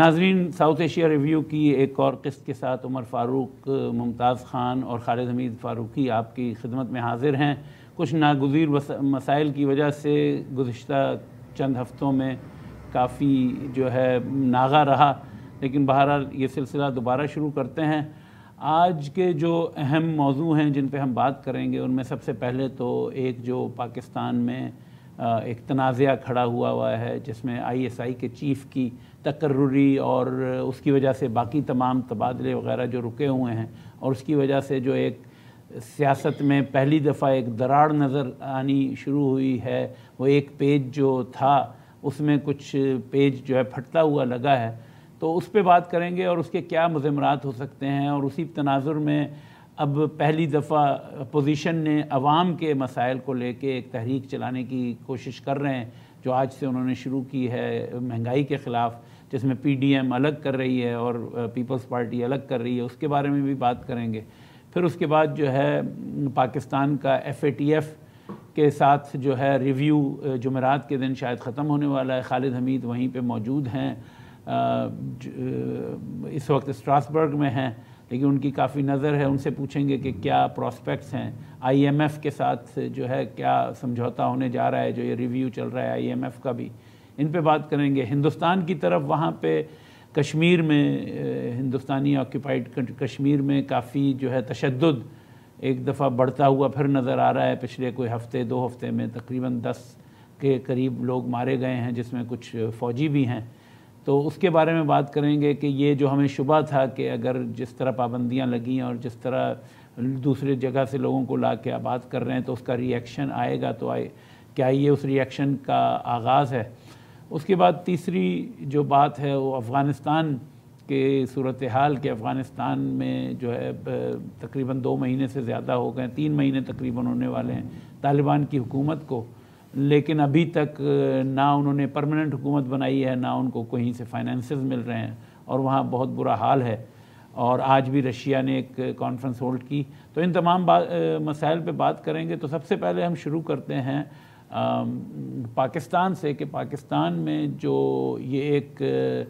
नाजरीन south Asia review की एक और किस्त के साथ उमर फ़ारूक मुमताज़ ख़ान और खालिद हमीद फ़ारूकी आपकी खिदमत में हाजिर हैं कुछ नागजीर मसाइल की वजह से गुज्त चंद हफ्तों में काफ़ी जो है नागा रहा लेकिन बहरहाल ये सिलसिला दोबारा शुरू करते हैं आज के जो अहम मौजू हैं जिन पर हम बात करेंगे उनमें सबसे पहले तो एक जो पाकिस्तान में एक तनाज़ा खड़ा हुआ हुआ है जिसमें आई एस आई के चीफ़ की तकर्री और उसकी वजह से बाकी तमाम तबादले वगैरह जो रुके हुए हैं और उसकी वजह से जो एक सियासत में पहली दफ़ा एक दरार नज़र आनी शुरू हुई है वो एक पेज जो था उसमें कुछ पेज जो है फटता हुआ लगा है तो उस पर बात करेंगे और उसके क्या मजमरात हो सकते हैं और उसी तनाजुर में अब पहली दफ़ा अपोजिशन ने अवाम के मसाइल को लेके एक तहरीक चलाने की कोशिश कर रहे हैं जो आज से उन्होंने शुरू की है महंगाई के ख़िलाफ़ जिसमें पीडीएम अलग कर रही है और पीपल्स पार्टी अलग कर रही है उसके बारे में भी बात करेंगे फिर उसके बाद जो है पाकिस्तान का एफ के साथ जो है रिव्यू जुमेरात के दिन शायद ख़त्म होने वाला है खालिद हमीद वहीं पे मौजूद हैं इस वक्त स्ट्रासबर्ग में हैं लेकिन उनकी काफ़ी नज़र है उनसे पूछेंगे कि क्या प्रॉस्पेक्ट्स हैं आईएमएफ के साथ जो है क्या समझौता होने जा रहा है जो ये रिव्यू चल रहा है आईएमएफ का भी इन पे बात करेंगे हिंदुस्तान की तरफ वहाँ पे कश्मीर में हिंदुस्तानी ऑक्यूपाइड कश्मीर में काफ़ी जो है तशद एक दफ़ा बढ़ता हुआ फिर नज़र आ रहा है पिछले कोई हफ्ते दो हफ्ते में तकरीबन दस के करीब लोग मारे गए हैं जिसमें कुछ फ़ौजी भी हैं तो उसके बारे में बात करेंगे कि ये जो हमें शुबा था कि अगर जिस तरह पाबंदियाँ लगें और जिस तरह दूसरे जगह से लोगों को ला के आबाद कर रहे हैं तो उसका रिएक्शन आएगा तो आए क्या ये उस रिएक्शन का आगाज़ है उसके बाद तीसरी जो बात है वो अफ़गानिस्तान के सूरत हाल के अफ़गानिस्तान में जो है तकरीबन दो महीने से ज़्यादा हो गए तीन महीने तकरीबन होने वाले हैं तालिबान की हुकूमत को लेकिन अभी तक ना उन्होंने परमानेंट हुकूमत बनाई है ना उनको कहीं से फाइनेंस मिल रहे हैं और वहाँ बहुत बुरा हाल है और आज भी रशिया ने एक कॉन्फ्रेंस होल्ड की तो इन तमाम मसाइल पर बात करेंगे तो सबसे पहले हम शुरू करते हैं पाकिस्तान से कि पाकिस्तान में जो ये एक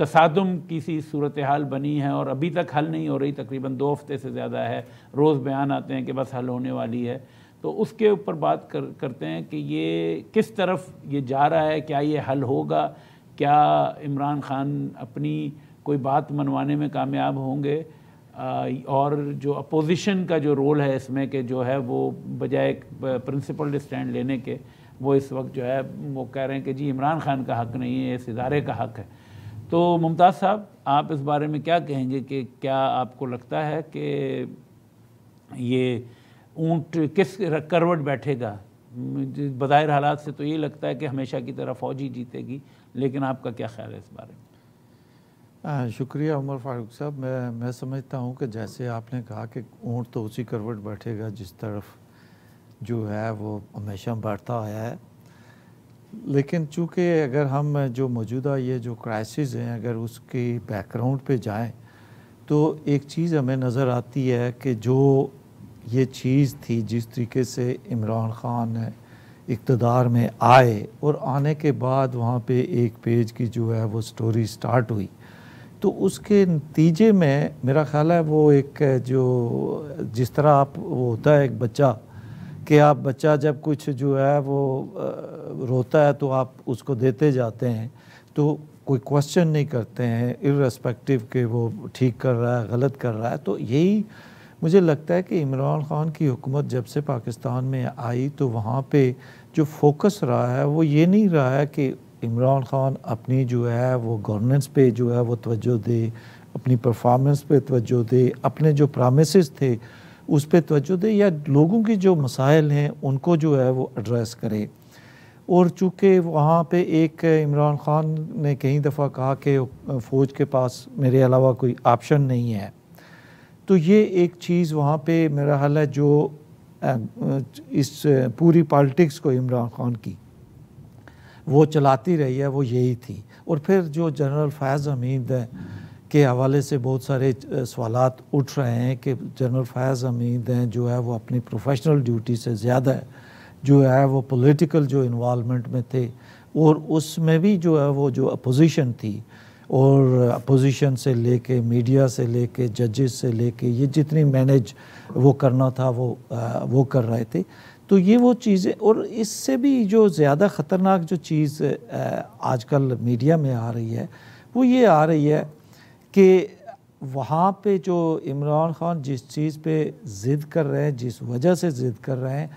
तसादम की सी सूरत हाल बनी है और अभी तक हल नहीं हो रही तकरीबन दो हफ्ते से ज़्यादा है रोज़ बयान आते हैं कि बस हल होने वाली है तो उसके ऊपर बात कर करते हैं कि ये किस तरफ ये जा रहा है क्या ये हल होगा क्या इमरान खान अपनी कोई बात मनवाने में कामयाब होंगे और जो अपोजिशन का जो रोल है इसमें कि जो है वो बजाय प्रिंसिपल स्टैंड लेने के वो इस वक्त जो है वो कह रहे हैं कि जी इमरान खान का हक नहीं है इस इदारे का हक है तो मुमताज़ साहब आप इस बारे में क्या कहेंगे कि क्या आपको लगता है कि ये ऊँट किस करवट बैठेगा बज़ाहिर हालात से तो ये लगता है कि हमेशा की तरह फ़ौजी जीतेगी लेकिन आपका क्या ख्याल है इस बारे में हाँ, शुक्रिया उमर फारूक साहब मैं मैं समझता हूँ कि जैसे आपने कहा कि ऊँट तो उसी करवट बैठेगा जिस तरफ जो है वो हमेशा बढ़ता आया है लेकिन चूँकि अगर हम जो मौजूदा ये जो क्राइसिस हैं अगर उसके बैकग्राउंड पे जाएं तो एक चीज़ हमें नज़र आती है कि जो ये चीज़ थी जिस तरीके से इमरान ख़ान इकतदार में आए और आने के बाद वहाँ पे एक पेज की जो है वो स्टोरी स्टार्ट हुई तो उसके नतीजे में मेरा ख्याल है वो एक जो जिस तरह आप वो होता है एक बच्चा कि आप बच्चा जब कुछ जो है वो रोता है तो आप उसको देते जाते हैं तो कोई क्वेश्चन नहीं करते हैं इरेस्पेक्टिव के वो ठीक कर रहा है गलत कर रहा है तो यही मुझे लगता है कि इमरान खान की हुकूमत जब से पाकिस्तान में आई तो वहाँ पे जो फोकस रहा है वो ये नहीं रहा है कि इमरान खान अपनी जो है वो गवर्नेंस पे जो है वो तवज्जो दे अपनी परफॉर्मेंस पे तवज्जो दे अपने जो प्रामिस थे उस पर तवज्जो दे या लोगों के जो मसाइल हैं उनको जो है वो एड्रेस करे और चूँकि वहाँ पे एक इमरान ख़ान ने कई दफ़ा कहा कि फ़ौज के पास मेरे अलावा कोई ऑप्शन नहीं है तो ये एक चीज़ वहाँ पे मेरा हाल है जो इस पूरी पॉलिटिक्स को इमरान ख़ान की वो चलाती रही है वो यही थी और फिर जो जनरल फैज़ हमीद के हवाले से बहुत सारे सवाल उठ रहे हैं कि जनरल फैज़ हमीद हैं जो है वो अपनी प्रोफेशनल ड्यूटी से ज़्यादा जो है वो पॉलिटिकल जो इन्वालमेंट में थे और उसमें भी जो है वो जो अपोजिशन थी और अपोजिशन से लेके मीडिया से लेके जजेस से लेके ये जितनी मैनेज वो करना था वो आ, वो कर रहे थे तो ये वो चीज़ें और इससे भी जो ज़्यादा ख़तरनाक जो चीज़ आजकल मीडिया में आ रही है वो ये आ रही है कि वहाँ पे जो इमरान खान जिस चीज़ पे ज़िद कर रहे हैं जिस वजह से ज़िद कर रहे हैं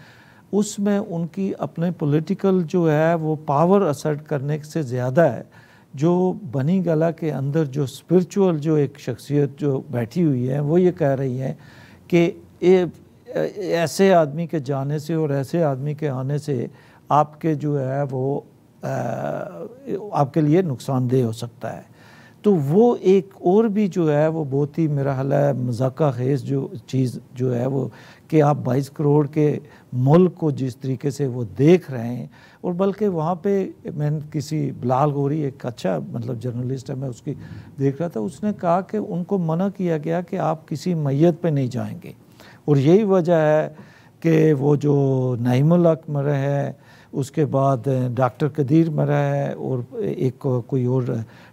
उसमें उनकी अपने पॉलिटिकल जो है वो पावर असर्ट करने से ज़्यादा है जो बनी गला के अंदर जो स्पिरिचुअल जो एक शख्सियत जो बैठी हुई है वो ये कह रही है कि ये ऐसे आदमी के जाने से और ऐसे आदमी के आने से आपके जो है वो आपके लिए नुकसानदेह हो सकता है तो वो एक और भी जो है वो बहुत ही मेरा हल है मजाक खेज जो चीज़ जो है वो कि आप 22 करोड़ के मुल्क को जिस तरीके से वो देख रहे हैं और बल्कि वहाँ पे मैं किसी बिलाल गोरी एक अच्छा मतलब जर्नलिस्ट है मैं उसकी देख रहा था उसने कहा कि उनको मना किया गया कि आप किसी मैय पे नहीं जाएंगे और यही वजह है कि वो जो नईमुल हक मरा है उसके बाद डॉक्टर कदीर मरा है और एक को, कोई और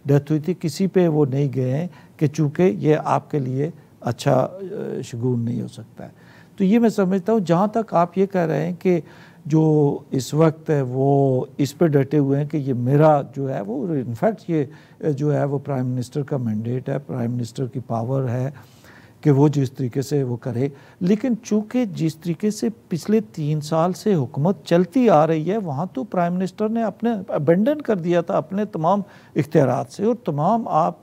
डेथ हुई थी किसी पे वो नहीं गए हैं कि चूँकि ये आपके लिए अच्छा शगून नहीं हो सकता है तो ये मैं समझता हूँ जहाँ तक आप ये कह रहे हैं कि जो इस वक्त है वो इस पे डटे हुए हैं कि ये मेरा जो है वो इनफैक्ट ये जो है वो प्राइम मिनिस्टर का मैंडेट है प्राइम मिनिस्टर की पावर है कि वो जिस तरीके से वो करे लेकिन चूंकि जिस तरीके से पिछले तीन साल से हुकूमत चलती आ रही है वहाँ तो प्राइम मिनिस्टर ने अपने अबेंडन कर दिया था अपने तमाम इख्तियार से और तमाम आप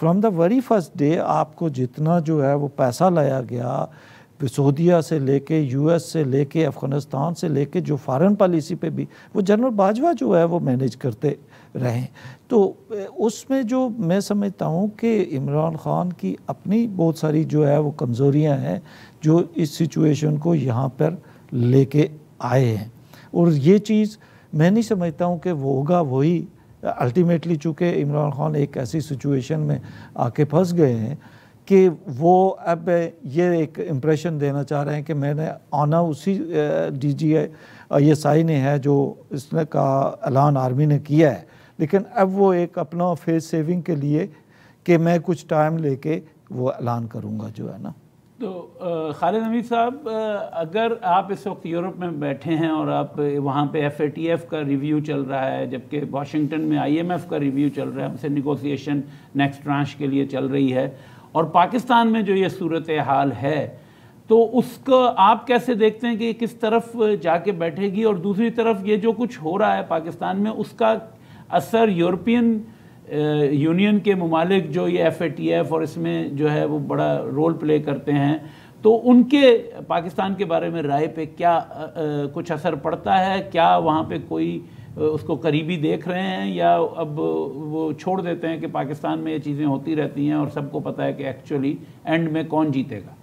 from the very first day आपको जितना जो है वो पैसा लाया गया सऊदिया से लेके यूएस से लेके अफ़गानिस्तान से लेके जो फॉरेन पॉलिसी पे भी वो जनरल बाजवा जो है वो मैनेज करते रहें तो उसमें जो मैं समझता हूँ कि इमरान ख़ान की अपनी बहुत सारी जो है वो कमज़ोरियाँ हैं जो इस सिचुएशन को यहाँ पर लेके आए हैं और ये चीज़ मैं नहीं समझता हूँ कि वो होगा वही अल्टीमेटली चूँकि इमरान खान एक ऐसी सिचुएशन में आके फंस गए हैं कि वो अब ये एक इम्प्रेशन देना चाह रहे हैं कि मैंने आना उसी D G I S I ने है जो इसने का ऐलान आर्मी ने किया है लेकिन अब वो एक अपना फेस सेविंग के लिए कि मैं कुछ टाइम लेके वो ऐलान करूँगा जो है ना तो खालिद हमीद साहब अगर आप इस वक्त यूरोप में बैठे हैं और आप वहाँ पे एफ का रिव्यू चल रहा है जबकि वाशिंगटन में आईएमएफ का रिव्यू चल रहा है उनसे निगोसिएशन नेक्स्ट ट्रांच के लिए चल रही है और पाकिस्तान में जो ये सूरत हाल है तो उसका आप कैसे देखते हैं कि किस तरफ जाके बैठेगी और दूसरी तरफ ये जो कुछ हो रहा है पाकिस्तान में उसका असर यूरोपियन यूनियन के ममालिक जो ये एफ ए टी एफ और इसमें जो है वो बड़ा रोल प्ले करते हैं तो उनके पाकिस्तान के बारे में राय पे क्या आ, कुछ असर पड़ता है क्या वहाँ पे कोई उसको करीबी देख रहे हैं या अब वो छोड़ देते हैं कि पाकिस्तान में ये चीज़ें होती रहती हैं और सबको पता है कि एक्चुअली एंड में कौन जीतेगा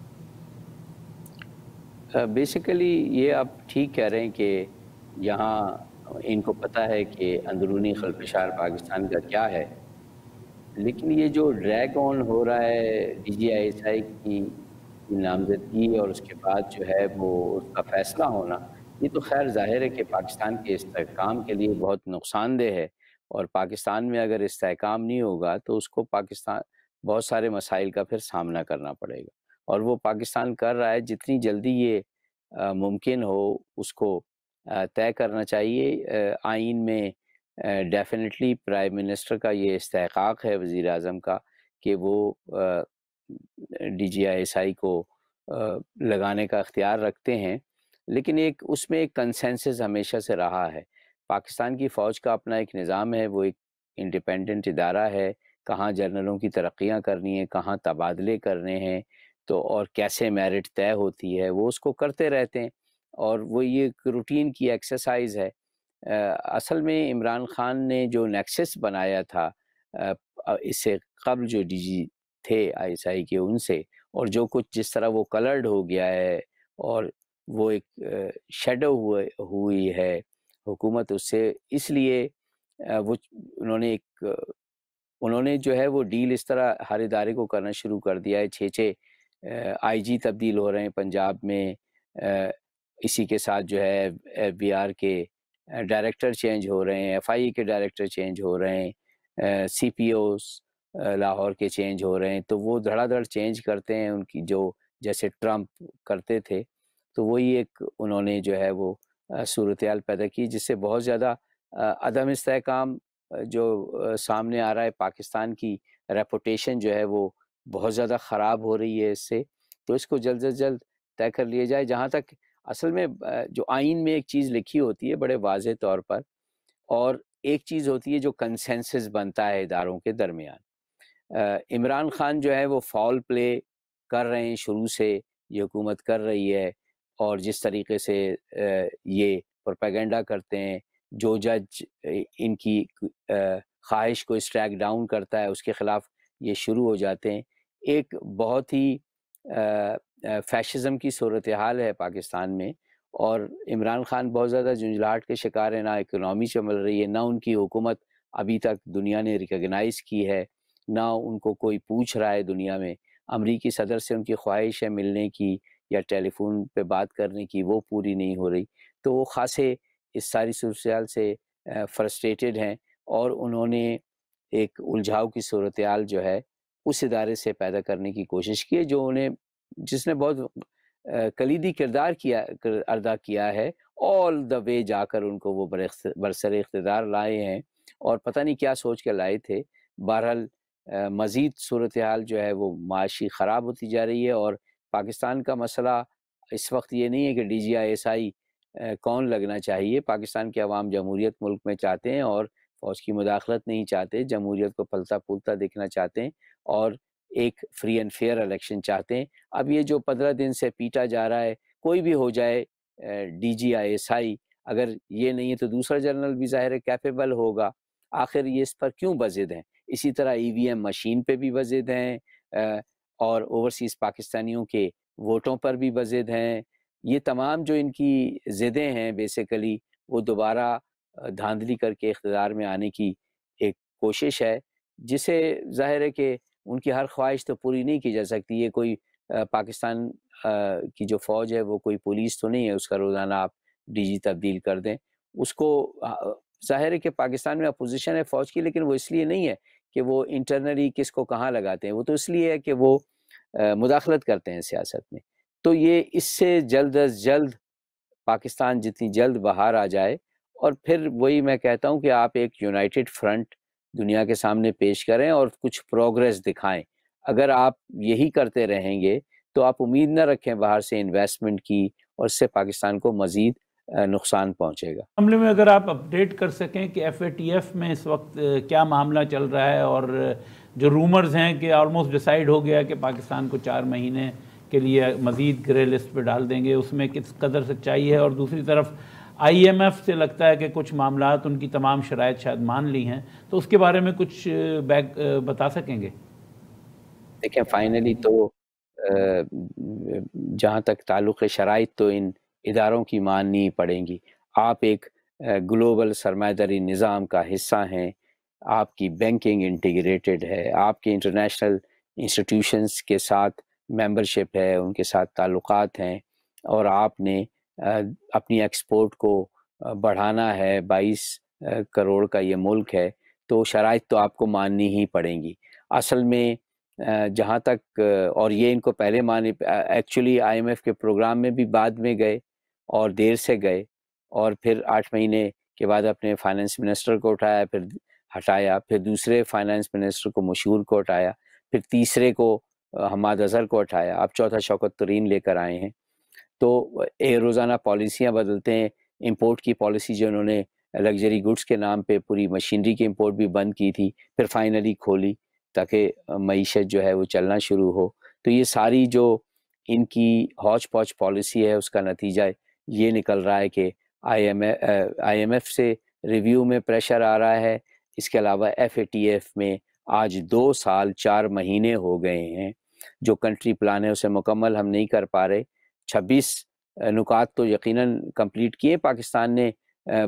बेसिकली uh, ये आप ठीक कह रहे हैं कि यहाँ इनको पता है कि अंदरूनी खलफशार पाकिस्तान का क्या है लेकिन ये जो ड्रैग ऑन हो रहा है D G I S I की नामजदगी और उसके बाद जो है वो उसका फैसला होना ये तो खैर जाहिर है कि पाकिस्तान के इसकाम के लिए बहुत नुकसानदेह है और पाकिस्तान में अगर इसकाम नहीं होगा तो उसको पाकिस्तान बहुत सारे मसाइल का फिर सामना करना पड़ेगा और वो पाकिस्तान कर रहा है जितनी जल्दी ये मुमकिन हो उसको तय करना चाहिए आइन में डेफिनेटली प्राइम मिनिस्टर का ये इस्तेकाक है वज़ी अजम का कि वो D G I S I को लगाने का अख्तियार रखते हैं लेकिन एक उसमें एक कंसेंसस हमेशा से रहा है पाकिस्तान की फ़ौज का अपना एक निज़ाम है वो एक इंडिपेंडेंट इदारा है कहाँ जर्नलों की तरक्याँ करनी है कहाँ तबादले करने हैं तो और कैसे मेरिट तय होती है वो उसको करते रहते हैं और वो ये रूटीन की एक्सरसाइज है आ, असल में इमरान खान ने जो नेक्सस बनाया था इससे कबल जो डी थे आईएसआई के उनसे और जो कुछ जिस तरह वो कलर्ड हो गया है और वो एक शेडो हुए हुई है हुकूमत उससे इसलिए वो उन्होंने एक उन्होंने जो है वो डील इस तरह हर इदारे को करना शुरू कर दिया है छः छः आईजी तब्दील हो रहे हैं पंजाब में इसी के साथ जो है एफ e के डायरेक्टर चेंज हो रहे हैं एफआईए के डायरेक्टर चेंज हो रहे हैं सी पी लाहौर के चेंज हो रहे हैं तो वो धड़ाधड़ चेंज करते हैं उनकी जो जैसे ट्रम्प करते थे तो वही एक उन्होंने जो है वो सूरत पैदा की जिससे बहुत ज़्यादा अदम इसकाम जो सामने आ रहा है पाकिस्तान की रेपोटेशन जो है वो बहुत ज़्यादा ख़राब हो रही है इससे तो इसको जल्द अज जल्द तय कर लिया जाए जहाँ तक असल में जो आइन में एक चीज़ लिखी होती है बड़े वाज तौर पर और एक चीज़ होती है जो कंसेंसस बनता है इदारों के दरमियान इमरान खान जो है वो फॉल प्ले कर रहे हैं शुरू से ये हुकूमत कर रही है और जिस तरीके से ये प्रोपेगेंडा करते हैं जो जज इनकी ख्वाहिश को स्ट्रैक डाउन करता है उसके ख़िलाफ़ ये शुरू हो जाते हैं एक बहुत ही फैशिज़म की सूरत हाल है पाकिस्तान में और इमरान खान बहुत ज़्यादा झुंझलाहट के शिकार है ना इकोनॉमी चमल रही है ना उनकी हुकूमत अभी तक दुनिया ने रिकगनाइज़ की है ना उनको कोई पूछ रहा है दुनिया में अमरीकी सदर से उनकी ख्वाहिश है मिलने की या टेलीफोन पे बात करने की वो पूरी नहीं हो रही तो वो खासे इस सारी सूरत से फ्रस्ट्रेटेड हैं और उन्होंने एक उलझाव की सूरत जो है उस इदारे से पैदा करने की कोशिश की है जो उन्हें जिसने बहुत कलीदी किरदार किया कर, अदा किया है ऑल द वे जाकर उनको वो बरसर इकतदार लाए हैं और पता नहीं क्या सोच के लाए थे बहरहाल मज़ीद सूरत हाल जो है वो माशी ख़राब होती जा रही है और पाकिस्तान का मसला इस वक्त ये नहीं है कि D G I S I कौन लगना चाहिए पाकिस्तान के अवाम जमहूरियत मुल्क में चाहते हैं और फौज की मुदाखलत नहीं चाहते जमहूरियत को पलता पुलता देखना चाहते हैं और एक फ्री एंड फेयर इलेक्शन चाहते हैं अब ये जो पंद्रह दिन से पीटा जा रहा है कोई भी हो जाए D G I S I अगर ये नहीं है तो दूसरा जनरल भी ज़ाहिर है कैपेबल होगा आखिर ये इस पर क्यों बजिद हैं इसी तरह ई वी एम मशीन पर भी बजिद हैं और ओवरसीज़ पाकिस्तानियों के वोटों पर भी बजिद हैं ये तमाम जो इनकी ज़िदें हैं बेसिकली वो दोबारा धांधली करके इकतदार में आने की एक कोशिश है जिसे जाहिर है कि उनकी हर ख्वाहिश तो पूरी नहीं की जा सकती ये कोई पाकिस्तान की जो फौज है वो कोई पुलिस तो नहीं है उसका रोज़ाना आप डीजी तब्दील कर दें उसको जाहिर है कि पाकिस्तान में अपोजिशन है फ़ौज की लेकिन वो इसलिए नहीं है कि वो इंटरनली किसको कहाँ लगाते हैं वो तो इसलिए है कि वो मुदाखलत करते हैं सियासत में तो ये इससे जल्द अज जल्द पाकिस्तान जितनी जल्द बाहर आ जाए और फिर वही मैं कहता हूँ कि आप एक यूनाइटेड फ्रंट दुनिया के सामने पेश करें और कुछ प्रोग्रेस दिखाएं अगर आप यही करते रहेंगे तो आप उम्मीद ना रखें बाहर से इन्वेस्टमेंट की और इससे पाकिस्तान को मज़ीद नुकसान पहुंचेगा मामले में अगर आप अपडेट कर सकें कि एफ में इस वक्त क्या मामला चल रहा है और जो रूमर्स हैं कि ऑलमोस्ट डिसाइड हो गया कि पाकिस्तान को चार महीने के लिए मज़ीद ग्रे लिस्ट पर डाल देंगे उसमें किस कदर सच्चाई है और दूसरी तरफ आईएमएफ से लगता है कि कुछ मामला उनकी तमाम शराय शायद मान ली हैं तो उसके बारे में कुछ बैक बता सकेंगे देखिए फाइनली तो जहाँ तक ताल्लुक़ शराइ तो इन इदारों की माननी पड़ेंगी आप एक ग्लोबल सरमादारी निज़ाम का हिस्सा हैं आपकी बैंकिंग इंटीग्रेटेड है आपके इंटरनेशनल इंस्टीट्यूशंस के साथ मेंबरशिप है उनके साथ ताल्लुकात हैं और आपने अपनी एक्सपोर्ट को बढ़ाना है बाईस करोड़ का ये मुल्क है तो शराइ तो आपको माननी ही पड़ेंगी असल में जहाँ तक और ये इनको पहले माने एक्चुअली आईएमएफ के प्रोग्राम में भी बाद में गए और देर से गए और फिर आठ महीने के बाद अपने फाइनेंस मिनिस्टर को उठाया फिर हटाया फिर दूसरे फाइनेंस मिनिस्टर को मशहूर को उठाया फिर तीसरे को हमाद अजहर को उठाया अब चौथा शौकत तरीन लेकर आए हैं तो रोज़ाना पॉलिसियाँ बदलते हैं इम्पोर्ट की पॉलिसी जो उन्होंने लग्जरी गुड्स के नाम पे पूरी मशीनरी की इम्पोर्ट भी बंद की थी फिर फाइनली खोली ताकि मीशत जो है वो चलना शुरू हो तो ये सारी जो इनकी हौच पौच पॉलिसी है उसका नतीजा ये निकल रहा है कि आई एम एफ से रिव्यू में प्रेशर आ रहा है इसके अलावा एफ ए टी एफ में आज दो साल चार महीने हो गए हैं जो कंट्री प्लान है उसे मुकम्मल हम नहीं कर पा रहे छब्बीस नुकात तो यकीनन कंप्लीट किए पाकिस्तान ने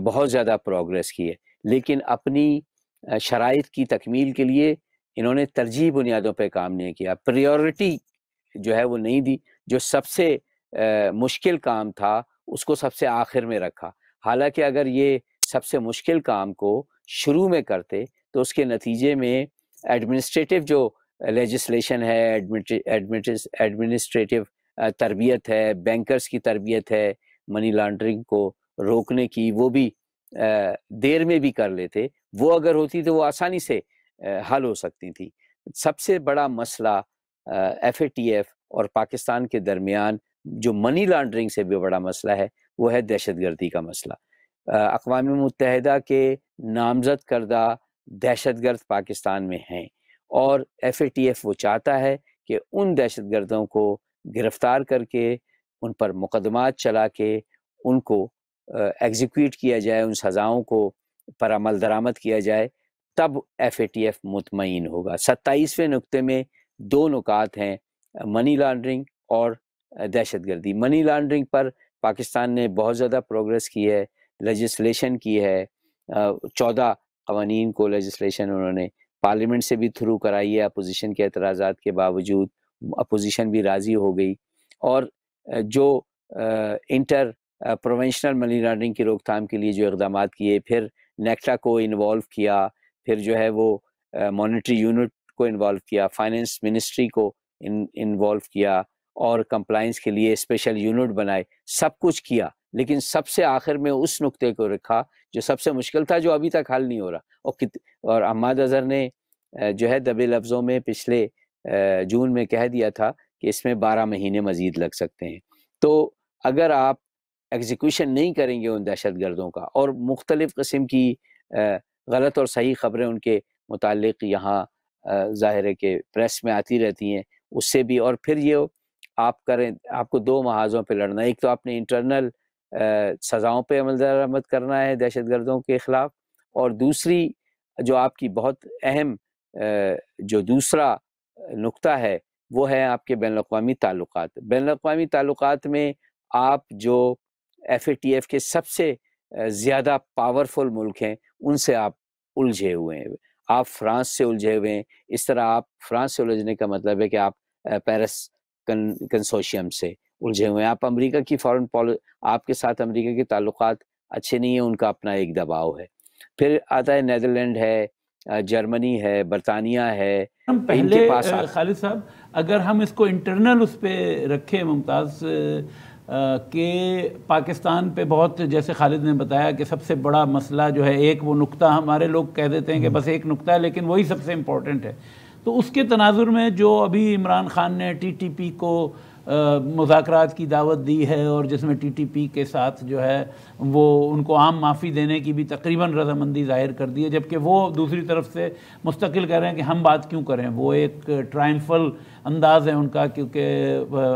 बहुत ज़्यादा प्रोग्रेस की है लेकिन अपनी शराइ की तकमील के लिए इन्होंने तरजीह बुनियादों पर काम नहीं किया प्रायोरिटी जो है वो नहीं दी जो सबसे मुश्किल काम था उसको सबसे आखिर में रखा हालांकि अगर ये सबसे मुश्किल काम को शुरू में करते तो उसके नतीजे में एडमिनिस्ट्रेटिव जो लेजिस्लेशन है एडमिनिस्ट्रेटिव तरबियत है बैंकर्स की तरबियत है मनी लॉन्ड्रिंग को रोकने की वो भी देर में भी कर लेते वो अगर होती तो वो आसानी से हल हो सकती थी सबसे बड़ा मसला एफ ए टी एफ और पाकिस्तान के दरमियान जो मनी लॉन्ड्रिंग से भी बड़ा मसला है वो है दहशत गर्दी का मसला अकवा मुतहदा के नामजद करदा दहशत गर्द पाकिस्तान में हैं और एफ ए टी एफ वो चाहता है कि उन दहशत गर्दों को गिरफ्तार करके उन पर मुकदमा चला के उनको एग्जीक्यूट किया जाए उन सज़ाओं को परमल दरामद किया जाए तब एफ ए टी एफ मुतमिन होगा सत्ताईसवें नुकते में दो नुकात हैं मनी लॉन्ड्रिंग और दहशत गर्दी मनी लॉन्ड्रिंग पर पाकिस्तान ने बहुत ज़्यादा प्रोग्रेस की है लजिस्लेशन की है चौदह कवानीन को लजिस्लेशन उन्होंने पार्लियामेंट से भी थ्रू कराई है अपोजिशन के एतराज़ा के बावजूद अपोजिशन भी राज़ी हो गई और जो इंटर प्रोवेंशनल मनी लॉन्ड्रिंग की रोकथाम के लिए जो इकदाम किए फिर नेक्टा को इन्वॉल्व किया फिर जो है वो मॉनिटरी यूनिट को इन्वॉल्व किया फाइनेंस मिनिस्ट्री को इन्वॉल्व किया और कंप्लाइंस के लिए स्पेशल यूनिट बनाए सब कुछ किया लेकिन सबसे आखिर में उस नुक्ते को रखा जो सबसे मुश्किल था जो अभी तक हल नहीं हो रहा और कित और अहमद अजहर ने जो है दबे लफ्ज़ों में पिछले जून में कह दिया था कि इसमें बारह महीने मजीद लग सकते हैं तो अगर आप एग्जीक्यूशन नहीं करेंगे उन दहशत गर्दों का और मुख्तलिफ़ कस्म की गलत और सही ख़बरें उनके मुतक यहाँ ज़ाहिर है कि प्रेस में आती रहती हैं उससे भी और फिर ये आप करें आपको दो महाजों पर लड़ना है एक तो आपने इंटरनल सज़ाओं पर अमल दरामद करना है दहशत गर्दों के ख़िलाफ़ और दूसरी जो आपकी बहुत अहम जो दूसरा नुकता है वो है आपके बैन अवी ताल्लुक बैन अवी ताल्लुक में आप जो एफ ए टी एफ के सबसे ज़्यादा पावरफुल मुल्क हैं उनसे आप उलझे हुए हैं आप फ्रांस से उलझे हुए हैं इस तरह आप फ्रांस से उलझने का मतलब है कि आप पेरिस कन कंसोशियम से उलझे हुए हैं आप अमेरिका की फॉरेन पॉलिस आपके साथ अमेरिका के ताल्लुक अच्छे नहीं हैं उनका अपना एक दबाव है फिर आता है नदरलैंड है जर्मनी है बरतानिया है हम पहले पास खालिद साहब अगर हम इसको इंटरनल उस पर रखें मुमताज़ के पाकिस्तान पे बहुत जैसे खालिद ने बताया कि सबसे बड़ा मसला जो है एक वो नुकता हमारे लोग कह देते हैं कि हम्म। बस एक नुकता है लेकिन वही सबसे इम्पोर्टेंट है तो उसके तनाजुर में जो अभी इमरान खान ने टीटीपी को मुजाकर की दावत दी है और जिसमें टीटीपी के साथ जो है वो उनको आम माफ़ी देने की भी तकरीबन रजामंदी जाहिर कर दी है जबकि वो दूसरी तरफ से मुस्तकिल कह रहे हैं कि हम बात क्यों करें वो एक ट्राइम्फल अंदाज़ है उनका क्योंकि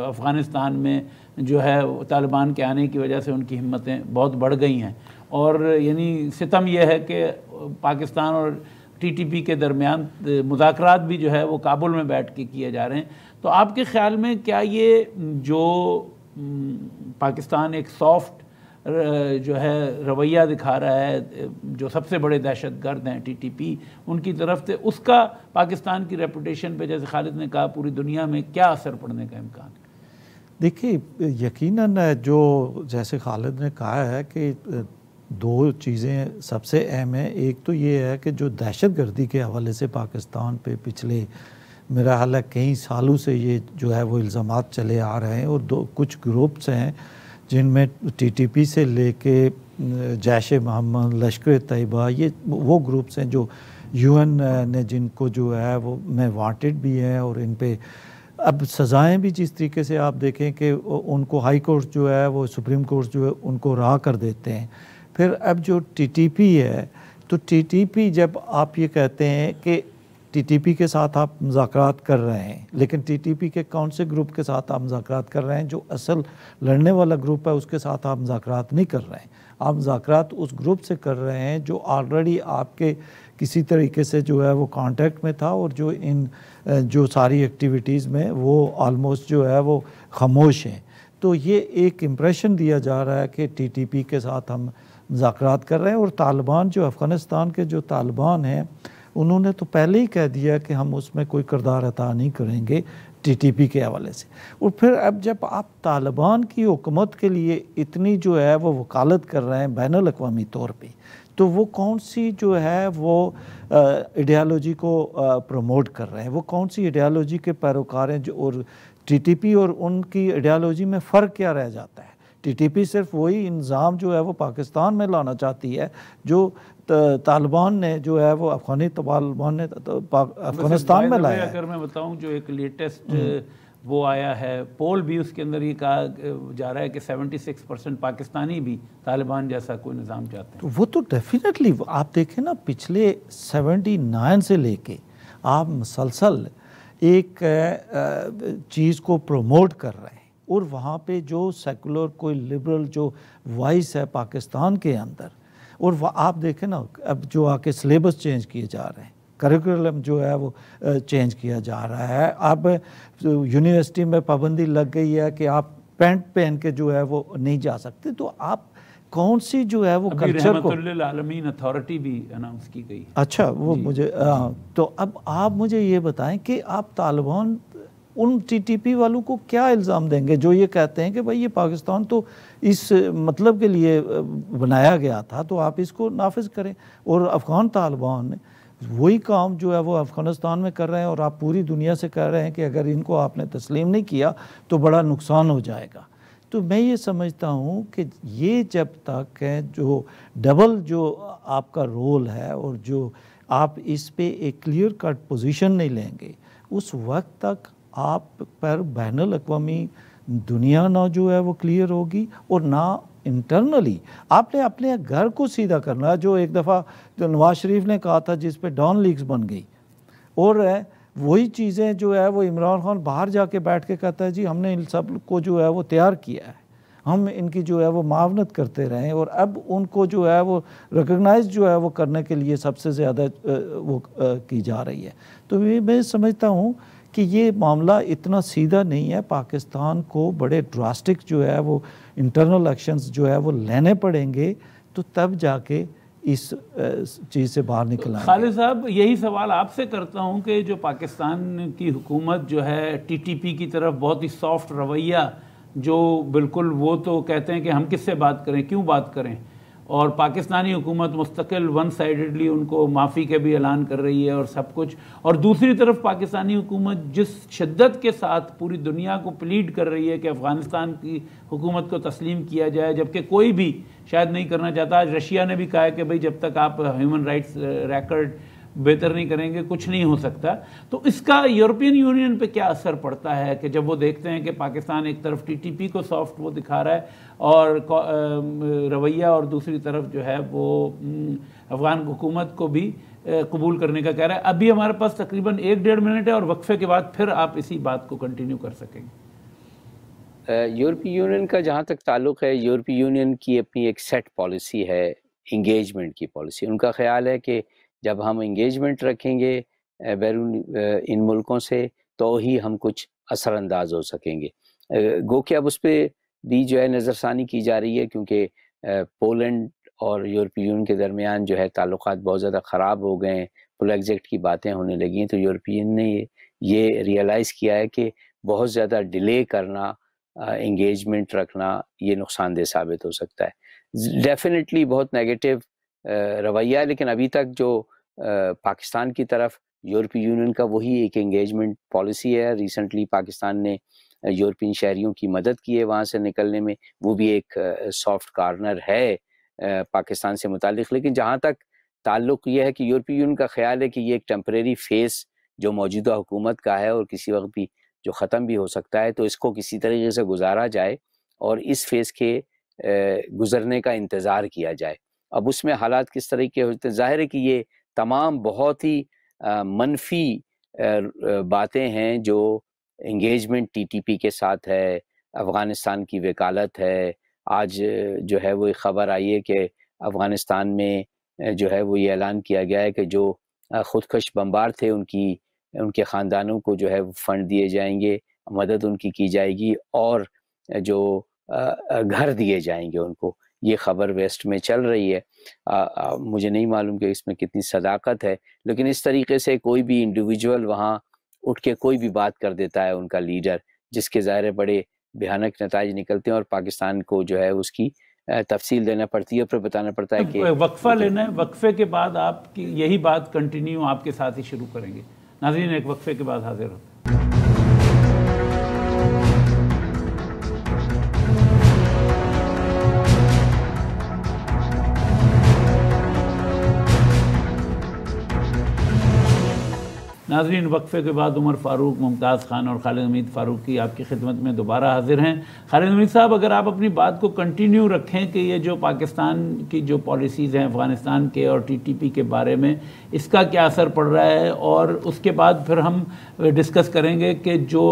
अफ़गानिस्तान में जो है तालिबान के आने की वजह से उनकी हिम्मतें बहुत बढ़ गई हैं और यानी सितम यह है कि पाकिस्तान और टीटीपी के दरमियान मुजाकरात भी जो है वो काबुल में बैठ के किए जा रहे हैं तो आपके ख्याल में क्या ये जो पाकिस्तान एक सॉफ्ट जो है रवैया दिखा रहा है जो सबसे बड़े दहशत गर्द हैं टीटीपी उनकी तरफ से उसका पाकिस्तान की रेपुटेशन पे जैसे खालिद ने कहा पूरी दुनिया में क्या असर पड़ने का इम्कान है देखिए यकीनन जो जैसे खालिद ने कहा है कि दो चीज़ें सबसे अहम हैं एक तो ये है कि जो दहशत गर्दी के हवाले से पाकिस्तान पर पिछले मेरा हाल है कई सालों से ये जो है वो इल्ज़ाम चले आ रहे हैं और दो कुछ ग्रुप्स हैं जिनमें टीटीपी से लेके जैश मोहम्मद लश्कर तयबा ये वो ग्रुप्स हैं जो यूएन ने जिनको जो है वो में वांटेड भी हैं और इन पर अब सज़ाएँ भी जिस तरीके से आप देखें कि उनको हाई कोर्ट जो है वो सुप्रीम कोर्ट जो है उनको रहा कर देते हैं फिर अब जो टीटीपी है तो टीटीपी जब आप ये कहते हैं कि टीटीपी के साथ आप मुजात कर रहे हैं लेकिन टीटीपी के कौन से ग्रुप के साथ आप मुजात कर रहे हैं जो असल लड़ने वाला ग्रुप है उसके साथ आप मुजात नहीं कर रहे हैं आप मुजात उस ग्रुप से कर रहे हैं जो ऑलरेडी आपके किसी तरीके से जो है वो कांटेक्ट में था और जो इन जो सारी एक्टिविटीज़ में वो आलमोस्ट जो है वो खामोश हैं तो ये एक इम्प्रेशन दिया जा रहा है कि टीटीपी के साथ हम मुजात कर रहे हैं और तालिबान जो अफ़गानिस्तान के जो तालिबान हैं उन्होंने तो पहले ही कह दिया कि हम उसमें कोई किरदार अता नहीं करेंगे टीटीपी के हवाले से और फिर अब जब आप तालिबान की हुकूमत के लिए इतनी जो है वो वकालत कर रहे हैं बैन अवी तौर पर तो वो कौन सी जो है वो आइडियालॉजी को प्रमोट कर रहे हैं वो कौन सी आइडियालॉजी के पैरोकार हैं जो और टीटीपी और उनकी आइडियालॉजी में फ़र्क क्या रह जाता है टीटीपी सिर्फ वही इंज़ाम जो है वो पाकिस्तान में लाना चाहती है जो तालिबान ने जो है वो अफगानी तालिबान ने अफगानिस्तान में लाया अगर मैं बताऊँ जो एक लेटेस्ट हम्म। वो आया है पोल भी उसके अंदर ये कहा जा रहा है कि 76 परसेंट पाकिस्तानी भी तालिबान जैसा कोई निज़ाम चाहते हैं तो वो तो डेफिनेटली आप देखें ना पिछले 79 से लेके आप मसलसल एक चीज़ को प्रमोट कर रहे हैं और वहाँ पे जो सेकुलर कोई लिबरल जो वॉइस है पाकिस्तान के अंदर और वह आप देखें ना अब जो आके सिलेबस चेंज किए जा रहे हैं करिकुलम जो है वो चेंज किया जा रहा है अब यूनिवर्सिटी में पाबंदी लग गई है कि आप पैंट पहन के जो है वो नहीं जा सकते तो आप कौन सी जो है वो कल्चर को अथॉरिटी भी अनाउंस की गई अच्छा वो मुझे आ, तो अब आप मुझे ये बताएं कि आप तालिबान उन टीटीपी वालों को क्या इल्ज़ाम देंगे जो ये कहते हैं कि भाई ये पाकिस्तान तो इस मतलब के लिए बनाया गया था तो आप इसको नाफिज करें और अफ़गान तालिबान ने वही काम जो है वो अफ़गानिस्तान में कर रहे हैं और आप पूरी दुनिया से कह रहे हैं कि अगर इनको आपने तस्लीम नहीं किया तो बड़ा नुकसान हो जाएगा तो मैं ये समझता हूँ कि ये जब तक जो डबल जो आपका रोल है और जो आप इस पे एक क्लियर कट पोजीशन नहीं लेंगे उस वक्त तक आप पर बैन अवी दुनिया ना जो है वो क्लियर होगी और ना इंटरनली आपने अपने घर को सीधा करना जो एक दफ़ा जो नवाज शरीफ ने कहा था जिस पे डॉन लीग्स बन गई और वही चीज़ें जो है वो इमरान खान बाहर जाके बैठ के कहता है जी हमने इन सब को जो है वो तैयार किया है हम इनकी जो है वो मावनत करते रहें और अब उनको जो है वो रिकगनाइज जो है वो करने के लिए सबसे ज़्यादा वो की जा रही है तो ये मैं समझता हूँ कि ये मामला इतना सीधा नहीं है पाकिस्तान को बड़े ड्रास्टिक जो है वो इंटरनल एक्शंस जो है वो लेने पड़ेंगे तो तब जाके इस चीज़ से बाहर निकला खालिद साहब यही सवाल आपसे करता हूँ कि जो पाकिस्तान की हुकूमत जो है टीटीपी की तरफ बहुत ही सॉफ्ट रवैया जो बिल्कुल वो तो कहते हैं कि हम किससे बात करें क्यों बात करें और पाकिस्तानी हुकूमत मुस्तकिल वन साइडली उनको माफ़ी के भी ऐलान कर रही है और सब कुछ और दूसरी तरफ पाकिस्तानी हुकूमत जिस शिद्दत के साथ पूरी दुनिया को प्लीड कर रही है कि अफ़गानिस्तान की हुकूमत को तस्लीम किया जाए जबकि कोई भी शायद नहीं करना चाहता आज रशिया ने भी कहा है कि भाई जब तक आप ह्यूमन राइट्स रिकॉर्ड बेहतर नहीं करेंगे कुछ नहीं हो सकता तो इसका यूरोपियन यूनियन पे क्या असर पड़ता है कि जब वो देखते हैं कि पाकिस्तान एक तरफ टीटीपी को सॉफ्ट वो दिखा रहा है और रवैया और दूसरी तरफ जो है वो अफगान हुकूमत को भी कबूल करने का कह रहा है अभी हमारे पास तकरीबन एक डेढ़ मिनट है और वक्फे के बाद फिर आप इसी बात को कंटिन्यू कर सकेंगे यूरोपीय यूनियन का जहाँ तक ताल्लुक है यूरोपीय यूनियन की अपनी एक सेट पॉलिसी है इंगेजमेंट की पॉलिसी उनका ख्याल है कि जब हम इंगेजमेंट रखेंगे बैरून इन मुल्कों से तो ही हम कुछ असरअंदाज हो सकेंगे गो कि अब उस पर भी जो है नज़रसानी की जा रही है क्योंकि पोलैंड और यूरोपीय यूनियन के दरमियान जो है ताल्लुक बहुत ज़्यादा ख़राब हो गए हैं एग्जैक्ट की बातें होने लगी हैं तो यूरोपियन ने ये ये रियलाइज़ किया है कि बहुत ज़्यादा डिले करना इंगेजमेंट रखना ये नुकसानदेह साबित हो सकता है डेफिनेटली बहुत नेगेटिव रवैया है लेकिन अभी तक जो पाकिस्तान की तरफ यूरोपीय यूनियन का वही एक एंगेजमेंट पॉलिसी है रिसेंटली पाकिस्तान ने यूरोपियन शहरियों की मदद की है वहाँ से निकलने में वो भी एक सॉफ्ट कार्नर है पाकिस्तान से मुतक लेकिन जहाँ तक ताल्लुक यह है कि यूरोपीय यूनियन का ख्याल है कि ये एक टम्प्रेरी फेस जो मौजूदा हुकूमत का है और किसी वक्त भी जो ख़त्म भी हो सकता है तो इसको किसी तरीके से गुजारा जाए और इस फेस के गुजरने का इंतज़ार किया जाए अब उसमें हालात किस तरीके होते हैं जाहिर है कि ये तमाम बहुत ही मनफी बातें हैं जो इंगेजमेंट टीटीपी के साथ है अफ़गानिस्तान की वकालत है आज जो है वो ख़बर आई है कि अफ़गानिस्तान में जो है वो ये ऐलान किया गया है कि जो खुदकश बम्बार थे उनकी उनके ख़ानदानों को जो है फ़ंड दिए जाएंगे मदद उनकी की जाएगी और जो घर दिए जाएंगे उनको ये खबर वेस्ट में चल रही है आ, आ, मुझे नहीं मालूम कि इसमें कितनी सदाकत है लेकिन इस तरीके से कोई भी इंडिविजुअल वहाँ उठ के कोई भी बात कर देता है उनका लीडर जिसके ज़ाहिर बड़े भयानक नतज निकलते हैं और पाकिस्तान को जो है उसकी तफसील देना पड़ती है फिर बताना पड़ता है तो कि वक्फा लेना है वक्फे के बाद आपकी यही बात कंटिन्यू आपके साथ ही शुरू करेंगे नाजीन एक वक्फे के बाद हाजिर हो नाजरीन वक्फ़े के बाद उमर फ़ारूक मुमताज़ खान और खालिद हमीद फ़ारूक की आपकी खिदमत में दोबारा हाजिर हैं खालिद हमीद साहब अगर आप अपनी बात को कंटिन्यू रखें कि ये जो पाकिस्तान की जो पॉलिसीज़ हैं अफ़गानिस्तान के और टी टी पी के बारे में इसका क्या असर पड़ रहा है और उसके बाद फिर हम डिस्कस करेंगे कि जो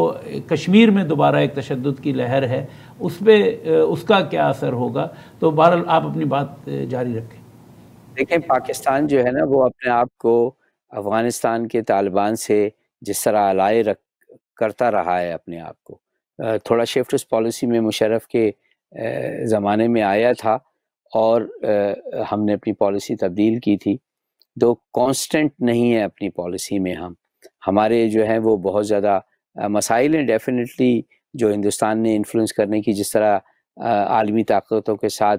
कश्मीर में दोबारा एक तशद की लहर है उस पर उसका क्या असर होगा तो बहरहाल आप अपनी बात जारी रखें देखें पाकिस्तान जो है ना वो अपने आप को अफ़गानिस्तान के तालिबान से जिस तरह आलाए रख करता रहा है अपने आप को थोड़ा शिफ्ट उस पॉलिसी में मुशरफ के ज़माने में आया था और हमने अपनी पॉलिसी तब्दील की थी तो कांस्टेंट नहीं है अपनी पॉलिसी में हम हमारे जो हैं वो बहुत ज़्यादा मसाइल हैं डेफिनेटली जो हिंदुस्तान ने इन्फ्लुएंस करने की जिस तरह आलमी ताकतों के साथ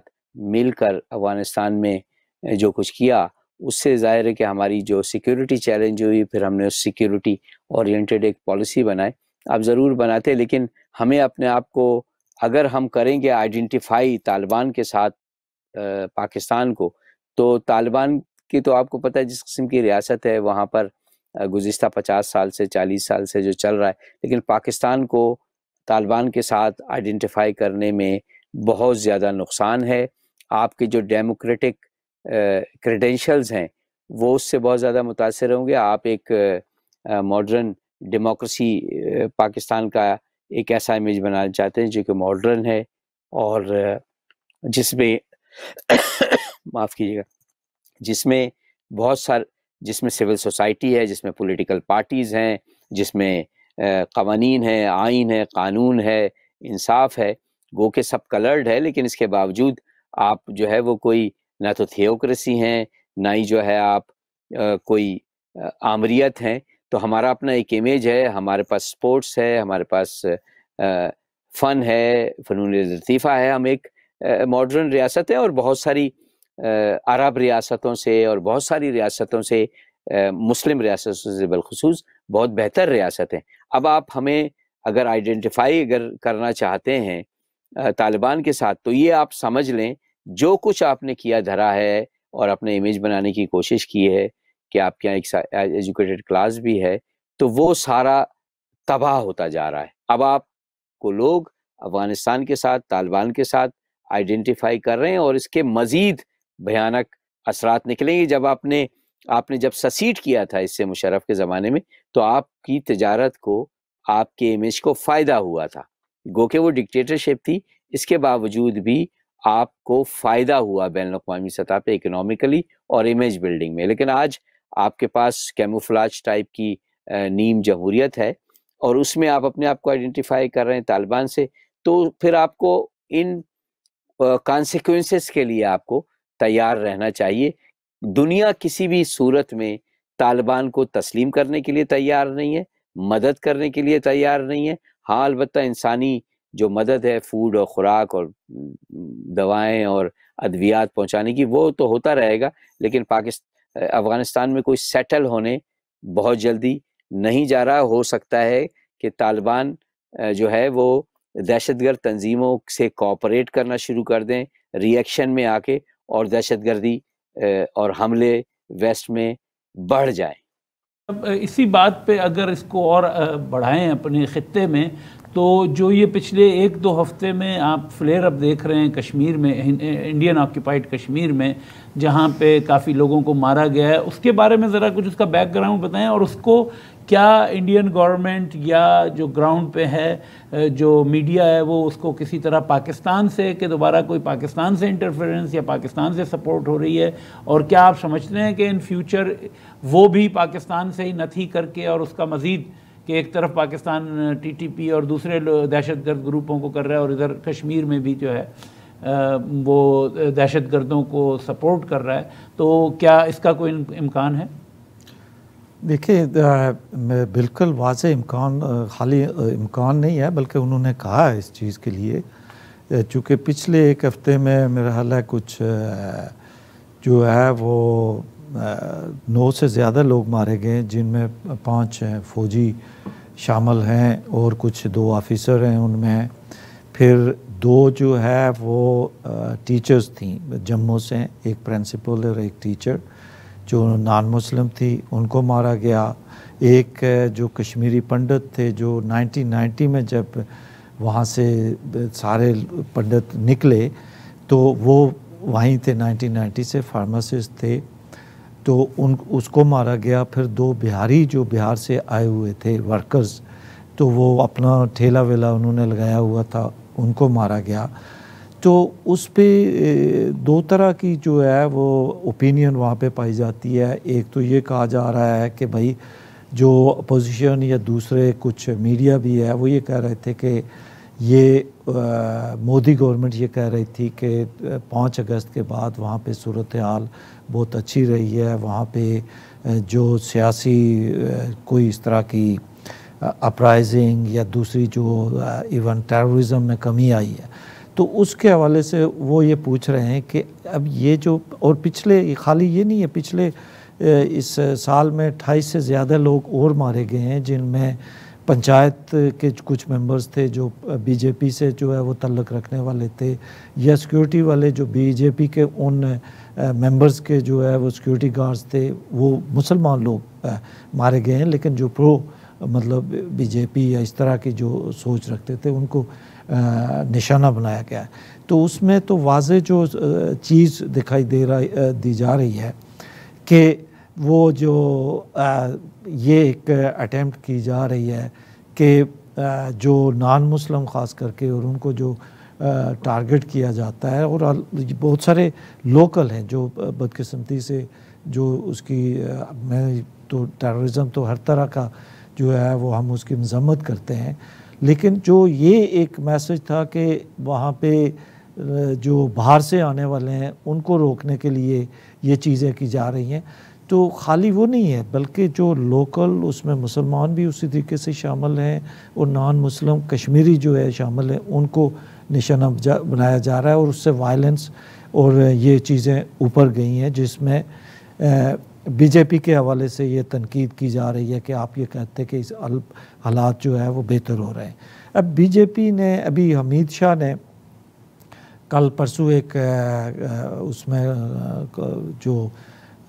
मिलकर अफ़गानिस्तान में जो कुछ किया उससे जाहिर है कि हमारी जो सिक्योरिटी चैलेंज हुई फिर हमने उस सिक्योरिटी ओरिएंटेड एक पॉलिसी बनाए आप ज़रूर बनाते लेकिन हमें अपने आप को अगर हम करेंगे आइडेंटिफाई तालिबान के साथ पाकिस्तान को तो तालिबान की तो आपको पता है जिस किस्म की रियासत है वहाँ पर गुज्त पचास साल से चालीस साल से जो चल रहा है लेकिन पाकिस्तान को तालिबान के साथ आइडेंटिफाई करने में बहुत ज़्यादा नुकसान है आपके जो डेमोक्रेटिक क्रेडेंशल्स हैं वो उससे बहुत ज़्यादा मुतासर होंगे आप एक मॉडर्न डेमोक्रेसी पाकिस्तान का एक ऐसा इमेज बनाना चाहते हैं जो कि मॉडर्न है और जिसमें माफ़ कीजिएगा जिसमें बहुत सारे जिसमें सिविल सोसाइटी है जिसमें पॉलिटिकल पार्टीज़ हैं जिसमें कवानीन है आइन है कानून है इंसाफ है वो के सब कलर्ड है लेकिन इसके बावजूद आप जो है वो कोई ना तो थियोक्रेसी हैं ना ही जो है आप आ, कोई आमरीत हैं तो हमारा अपना एक इमेज है हमारे पास स्पोर्ट्स है हमारे पास आ, फन है फनून लतीफ़ा है हम एक मॉडर्न रियासत है और बहुत सारी अरब रियासतों से और बहुत सारी रियासतों से मुस्लिम रियासतों से बलखसूस बहुत बेहतर रियासत हैं अब आप हमें अगर आइडेंटिफाई अगर करना चाहते हैं तालिबान के साथ तो ये आप समझ लें जो कुछ आपने किया धरा है और अपने इमेज बनाने की कोशिश की है कि आपके यहाँ एक एजुकेटेड क्लास भी है तो वो सारा तबाह होता जा रहा है अब आप को लोग अफगानिस्तान के साथ तालिबान के साथ आइडेंटिफाई कर रहे हैं और इसके मजीद भयानक असरात निकलेंगे जब आपने आपने जब ससीट किया था इससे मुशरफ के ज़माने में तो आपकी तजारत को आपके इमेज को फ़ायदा हुआ था गो के वो डिक्टेटरशिप थी इसके बावजूद भी आपको फायदा हुआ बैन अवी सतह पे इकोनॉमिकली और इमेज बिल्डिंग में लेकिन आज आपके पास कैमोफ्लाज टाइप की नीम जमहूरियत है और उसमें आप अपने आप को आइडेंटिफाई कर रहे हैं तालिबान से तो फिर आपको इन कॉन्सिक्वेंसेस के लिए आपको तैयार रहना चाहिए दुनिया किसी भी सूरत में तालिबान को तस्लीम करने के लिए तैयार नहीं है मदद करने के लिए तैयार नहीं है हाँ अलबत् इंसानी जो मदद है फूड और ख़ुराक और दवाएं और अद्वियात पहुंचाने की वो तो होता रहेगा लेकिन पाकिस्तान अफ़गानिस्तान में कोई सेटल होने बहुत जल्दी नहीं जा रहा हो सकता है कि तालिबान जो है वो दहशतगर्द तंजीमों से कॉपरेट करना शुरू कर दें रिएक्शन में आके और दहशतगर्दी और हमले वेस्ट में बढ़ अब इसी बात पे अगर इसको और बढ़ाएं अपने ख़त्े में तो जो ये पिछले एक दो हफ्ते में आप फ्लेयर अप देख रहे हैं कश्मीर में इंडियन ऑक्यूपाइड कश्मीर में जहाँ पे काफ़ी लोगों को मारा गया है उसके बारे में ज़रा कुछ उसका बैकग्राउंड बताएं और उसको क्या इंडियन गवर्नमेंट या जो ग्राउंड पे है जो मीडिया है वो उसको किसी तरह पाकिस्तान से कि दोबारा कोई पाकिस्तान से इंटरफेरेंस या पाकिस्तान से सपोर्ट हो रही है और क्या आप समझते हैं कि इन फ्यूचर वो भी पाकिस्तान से ही नथी करके और उसका मज़ीद कि एक तरफ पाकिस्तान टीटीपी और दूसरे दहशतगर्द ग्रुपों को कर रहा है और इधर कश्मीर में भी जो है वो दहशत गर्दों को सपोर्ट कर रहा है तो क्या इसका कोई इम्कान है देखिए बिल्कुल वाज इम्कान खाली इम्कान नहीं है बल्कि उन्होंने कहा है इस चीज़ के लिए चूँकि पिछले एक हफ्ते में मेरा हाल है कुछ जो है वो नौ से ज़्यादा लोग मारे गए जिनमें पांच फौजी शामिल हैं और कुछ दो ऑफिसर हैं उनमें फिर दो जो है वो टीचर्स थी जम्मू से एक प्रिंसिपल और एक टीचर जो नॉन मुस्लिम थी उनको मारा गया एक जो कश्मीरी पंडित थे जो 1990 में जब वहाँ से सारे पंडित निकले तो वो वहीं थे 1990 से फार्मासिस्ट थे तो उन उसको मारा गया फिर दो बिहारी जो बिहार से आए हुए थे वर्कर्स तो वो अपना ठेला वेला उन्होंने लगाया हुआ था उनको मारा गया तो उस पर दो तरह की जो है वो ओपिनियन वहाँ पे पाई जाती है एक तो ये कहा जा रहा है कि भाई जो अपोजिशन या दूसरे कुछ मीडिया भी है वो ये कह रहे थे कि ये मोदी गवर्नमेंट ये कह रही थी कि पाँच अगस्त के बाद वहाँ पे सूरत हाल बहुत अच्छी रही है वहाँ पे जो सियासी कोई इस तरह की अपराइजिंग या दूसरी जो इवन टेररिज्म में कमी आई है तो उसके हवाले से वो ये पूछ रहे हैं कि अब ये जो और पिछले खाली ये नहीं है पिछले इस साल में अट्ठाईस से ज़्यादा लोग और मारे गए हैं जिनमें पंचायत के कुछ मेंबर्स थे जो बीजेपी से जो है वो तल्लक रखने वाले थे या सिक्योरिटी वाले जो बीजेपी के उन मेंबर्स के जो है वो सिक्योरिटी गार्ड्स थे वो मुसलमान लोग मारे गए हैं लेकिन जो प्रो मतलब बीजेपी या इस तरह की जो सोच रखते थे उनको निशाना बनाया गया है तो उसमें तो वाज जो चीज़ दिखाई दे रहा दी जा रही है कि वो जो आ, ये एक अटैम्प्ट की जा रही है कि जो नान मुस्लिम ख़ास करके और उनको जो टारगेट किया जाता है और बहुत सारे लोकल हैं जो बदकिस्मती से जो उसकी मैं तो टेररिज्म तो हर तरह का जो है वो हम उसकी मजम्मत करते हैं लेकिन जो ये एक मैसेज था कि वहाँ पे जो बाहर से आने वाले हैं उनको रोकने के लिए ये चीज़ें की जा रही हैं तो खाली वो नहीं है बल्कि जो लोकल उसमें मुसलमान भी उसी तरीके से शामिल हैं और नॉन मुस्लिम कश्मीरी जो है शामिल हैं उनको निशाना बनाया जा रहा है और उससे वायलेंस और ये चीज़ें ऊपर गई हैं जिसमें बीजेपी के हवाले से ये तनकीद की जा रही है कि आप ये कहते हैं कि इस हालात जो है वो बेहतर हो रहे हैं अब बीजेपी ने अभी हमीद शाह ने कल परसों एक उसमें जो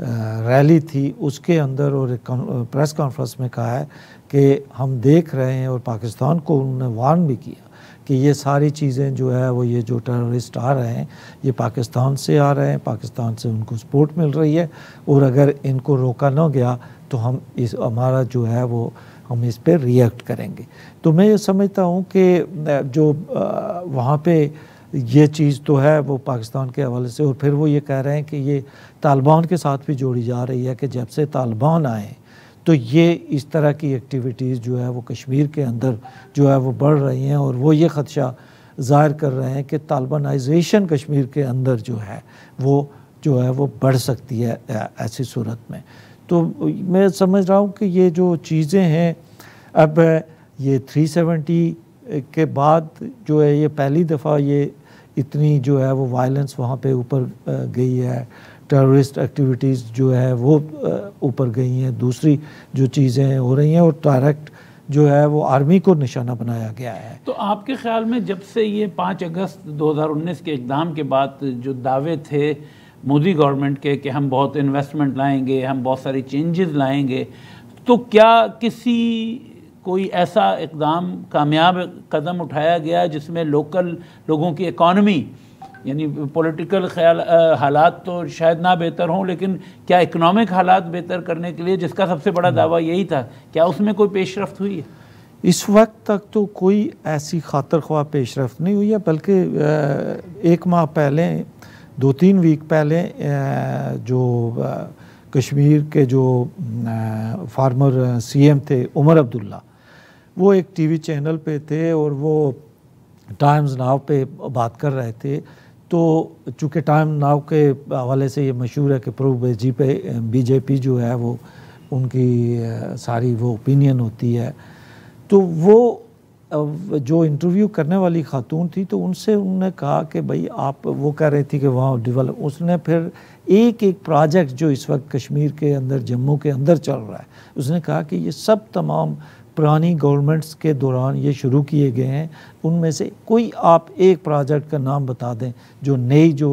रैली थी उसके अंदर और एक प्रेस कॉन्फ्रेंस में कहा है कि हम देख रहे हैं और पाकिस्तान को उन्होंने वार्न भी किया कि ये सारी चीज़ें जो है वो ये जो टेररिस्ट आ रहे हैं ये पाकिस्तान से आ रहे हैं पाकिस्तान से उनको सपोर्ट मिल रही है और अगर इनको रोका ना गया तो हम इस हमारा जो है वो हम इस पर रिएक्ट करेंगे तो मैं ये समझता हूँ कि जो वहाँ पे ये चीज़ तो है वो पाकिस्तान के हवाले से और फिर वो ये कह रहे हैं कि ये तालिबान के साथ भी जोड़ी जा रही है कि जब से तालिबान आए तो ये इस तरह की एक्टिविटीज़ जो है वो कश्मीर के अंदर जो है वो बढ़ रही हैं और वो ये ख़दशा ज़ाहिर कर रहे हैं कि तालिबानाइजेशन कश्मीर के अंदर जो है वो जो है वो बढ़ सकती है ऐसी सूरत में तो मैं समझ रहा हूँ कि ये जो चीज़ें हैं अब ये थ्री सेवेंटी के बाद जो है ये पहली दफ़ा ये इतनी जो है वो वायलेंस वहाँ पे ऊपर गई है टेररिस्ट एक्टिविटीज़ जो है वो ऊपर गई हैं दूसरी जो चीज़ें हो रही हैं और डायरेक्ट जो है वो आर्मी को निशाना बनाया गया है तो आपके ख्याल में जब से ये पाँच अगस्त 2019 के इकदाम के बाद जो दावे थे मोदी गवर्नमेंट के कि हम बहुत इन्वेस्टमेंट लाएंगे हम बहुत सारी चेंजेस लाएंगे तो क्या किसी कोई ऐसा इकदाम कामयाब कदम उठाया गया जिसमें लोकल लोगों की इकॉनमी यानी पॉलिटिकल ख्याल हालात तो शायद ना बेहतर हों लेकिन क्या इकोनॉमिक हालात बेहतर करने के लिए जिसका सबसे बड़ा दावा यही था क्या उसमें कोई पेशरफ हुई है इस वक्त तक तो कोई ऐसी खातर ख्वाह पेशरफ नहीं हुई है बल्कि एक माह पहले दो तीन वीक पहले जो कश्मीर के जो फार्मर सीएम थे उमर अब्दुल्ला वो एक टीवी चैनल पे थे और वो टाइम्स नाव पे बात कर रहे थे तो चूँकि टाइम नाव के हवाले से ये मशहूर है कि प्रभु जी पे बीजेपी जो है वो उनकी सारी वो ओपिनियन होती है तो वो जो इंटरव्यू करने वाली खातून थी तो उनसे उनने कहा कि भाई आप वो कह रही थी कि वहाँ डिवेलप उसने फिर एक एक प्रोजेक्ट जो इस वक्त कश्मीर के अंदर जम्मू के अंदर चल रहा है उसने कहा कि ये सब तमाम पुरानी गवर्नमेंट्स के दौरान ये शुरू किए गए हैं उनमें से कोई आप एक प्रोजेक्ट का नाम बता दें जो नई जो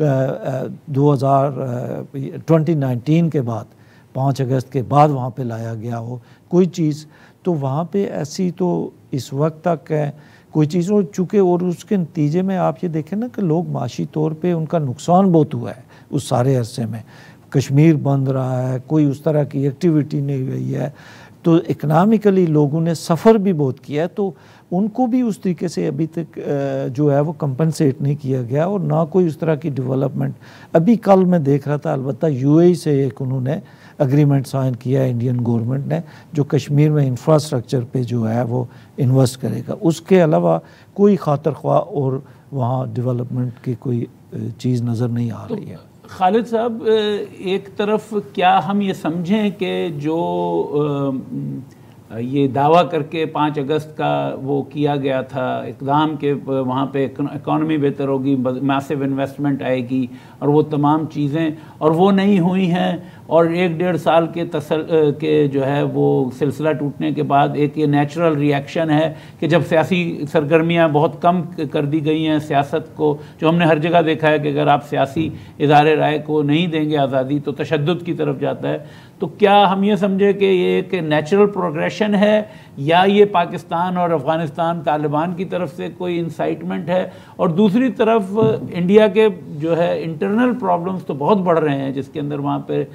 दो हज़ार ट्वेंटी नाइनटीन के बाद पाँच अगस्त के बाद वहाँ पे लाया गया हो कोई चीज़ तो वहाँ पे ऐसी तो इस वक्त तक है कोई चीज़ हो चूँकि और उसके नतीजे में आप ये देखें ना कि लोग माशी तौर पे उनका नुकसान बहुत हुआ है उस सारे अरसे में कश्मीर बंद रहा है कोई उस तरह की एक्टिविटी नहीं हुई है तो इकनॉमिकली लोगों ने सफ़र भी बहुत किया है तो उनको भी उस तरीके से अभी तक जो है वो कंपनसेट नहीं किया गया और ना कोई उस तरह की डेवलपमेंट अभी कल मैं देख रहा था अलबत्त यू e से एक उन्होंने अग्रीमेंट साइन किया है इंडियन गवर्नमेंट ने जो कश्मीर में इंफ्रास्ट्रक्चर पे जो है वो इन्वेस्ट करेगा उसके अलावा कोई खातर ख्वा और वहाँ डेवलपमेंट की कोई चीज़ नज़र नहीं आ रही है खालिद साहब एक तरफ क्या हम ये समझें कि जो ये दावा करके पाँच अगस्त का वो किया गया था इकदाम के वहाँ पे इकॉनमी बेहतर होगी मैसिव इन्वेस्टमेंट आएगी और वो तमाम चीज़ें और वो नहीं हुई हैं और एक डेढ़ साल के तसल के जो है वो सिलसिला टूटने के बाद एक ये नेचुरल रिएक्शन है कि जब सियासी सरगर्मियाँ बहुत कम कर दी गई हैं सियासत को जो हमने हर जगह देखा है कि अगर आप सियासी इदारे राय को नहीं देंगे आज़ादी तो तशद की तरफ जाता है तो क्या हम ये समझे कि ये एक नेचुरल प्रोग्रेशन है या ये पाकिस्तान और अफ़गानिस्तान तालिबान की तरफ से कोई इंसाइटमेंट है और दूसरी तरफ इंडिया के जो है इंटरनल प्रॉब्लम्स तो बहुत बढ़ रहे हैं जिसके अंदर वहाँ पर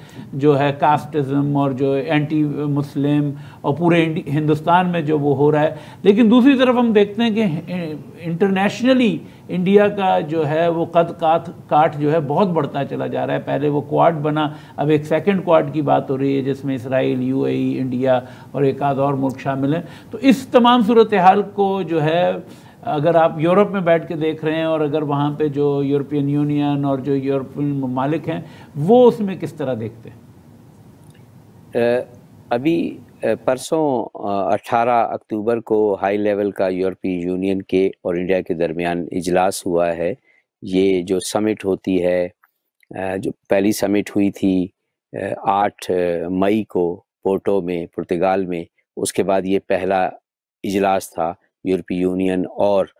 जो है कास्टिज़म और जो एंटी मुस्लिम और पूरे हिंदुस्तान में जो वो हो रहा है लेकिन दूसरी तरफ हम देखते हैं कि इंटरनेशनली इंडिया का जो है वो कद काठ काठ जो है बहुत बढ़ता चला जा रहा है पहले वो क्वाड बना अब एक सेकंड क्वाड की बात हो रही है जिसमें इसराइल यूएई इंडिया e, और एक आध और मुल्क शामिल हैं तो इस तमाम सूरत हाल को जो है अगर आप यूरोप में बैठ के देख रहे हैं और अगर वहाँ पे जो यूरोपियन यूनियन और जो यूरोपियन ममालिक हैं वो उसमें किस तरह देखते हैं अभी परसों 18 अक्टूबर को हाई लेवल का यूरोपीय यूनियन के और इंडिया के दरमियान इजलास हुआ है ये जो समिट होती है जो पहली समिट हुई थी 8 मई को पोर्टो में पुर्तगाल में उसके बाद ये पहला इजलास था यूरोपीय यूनियन और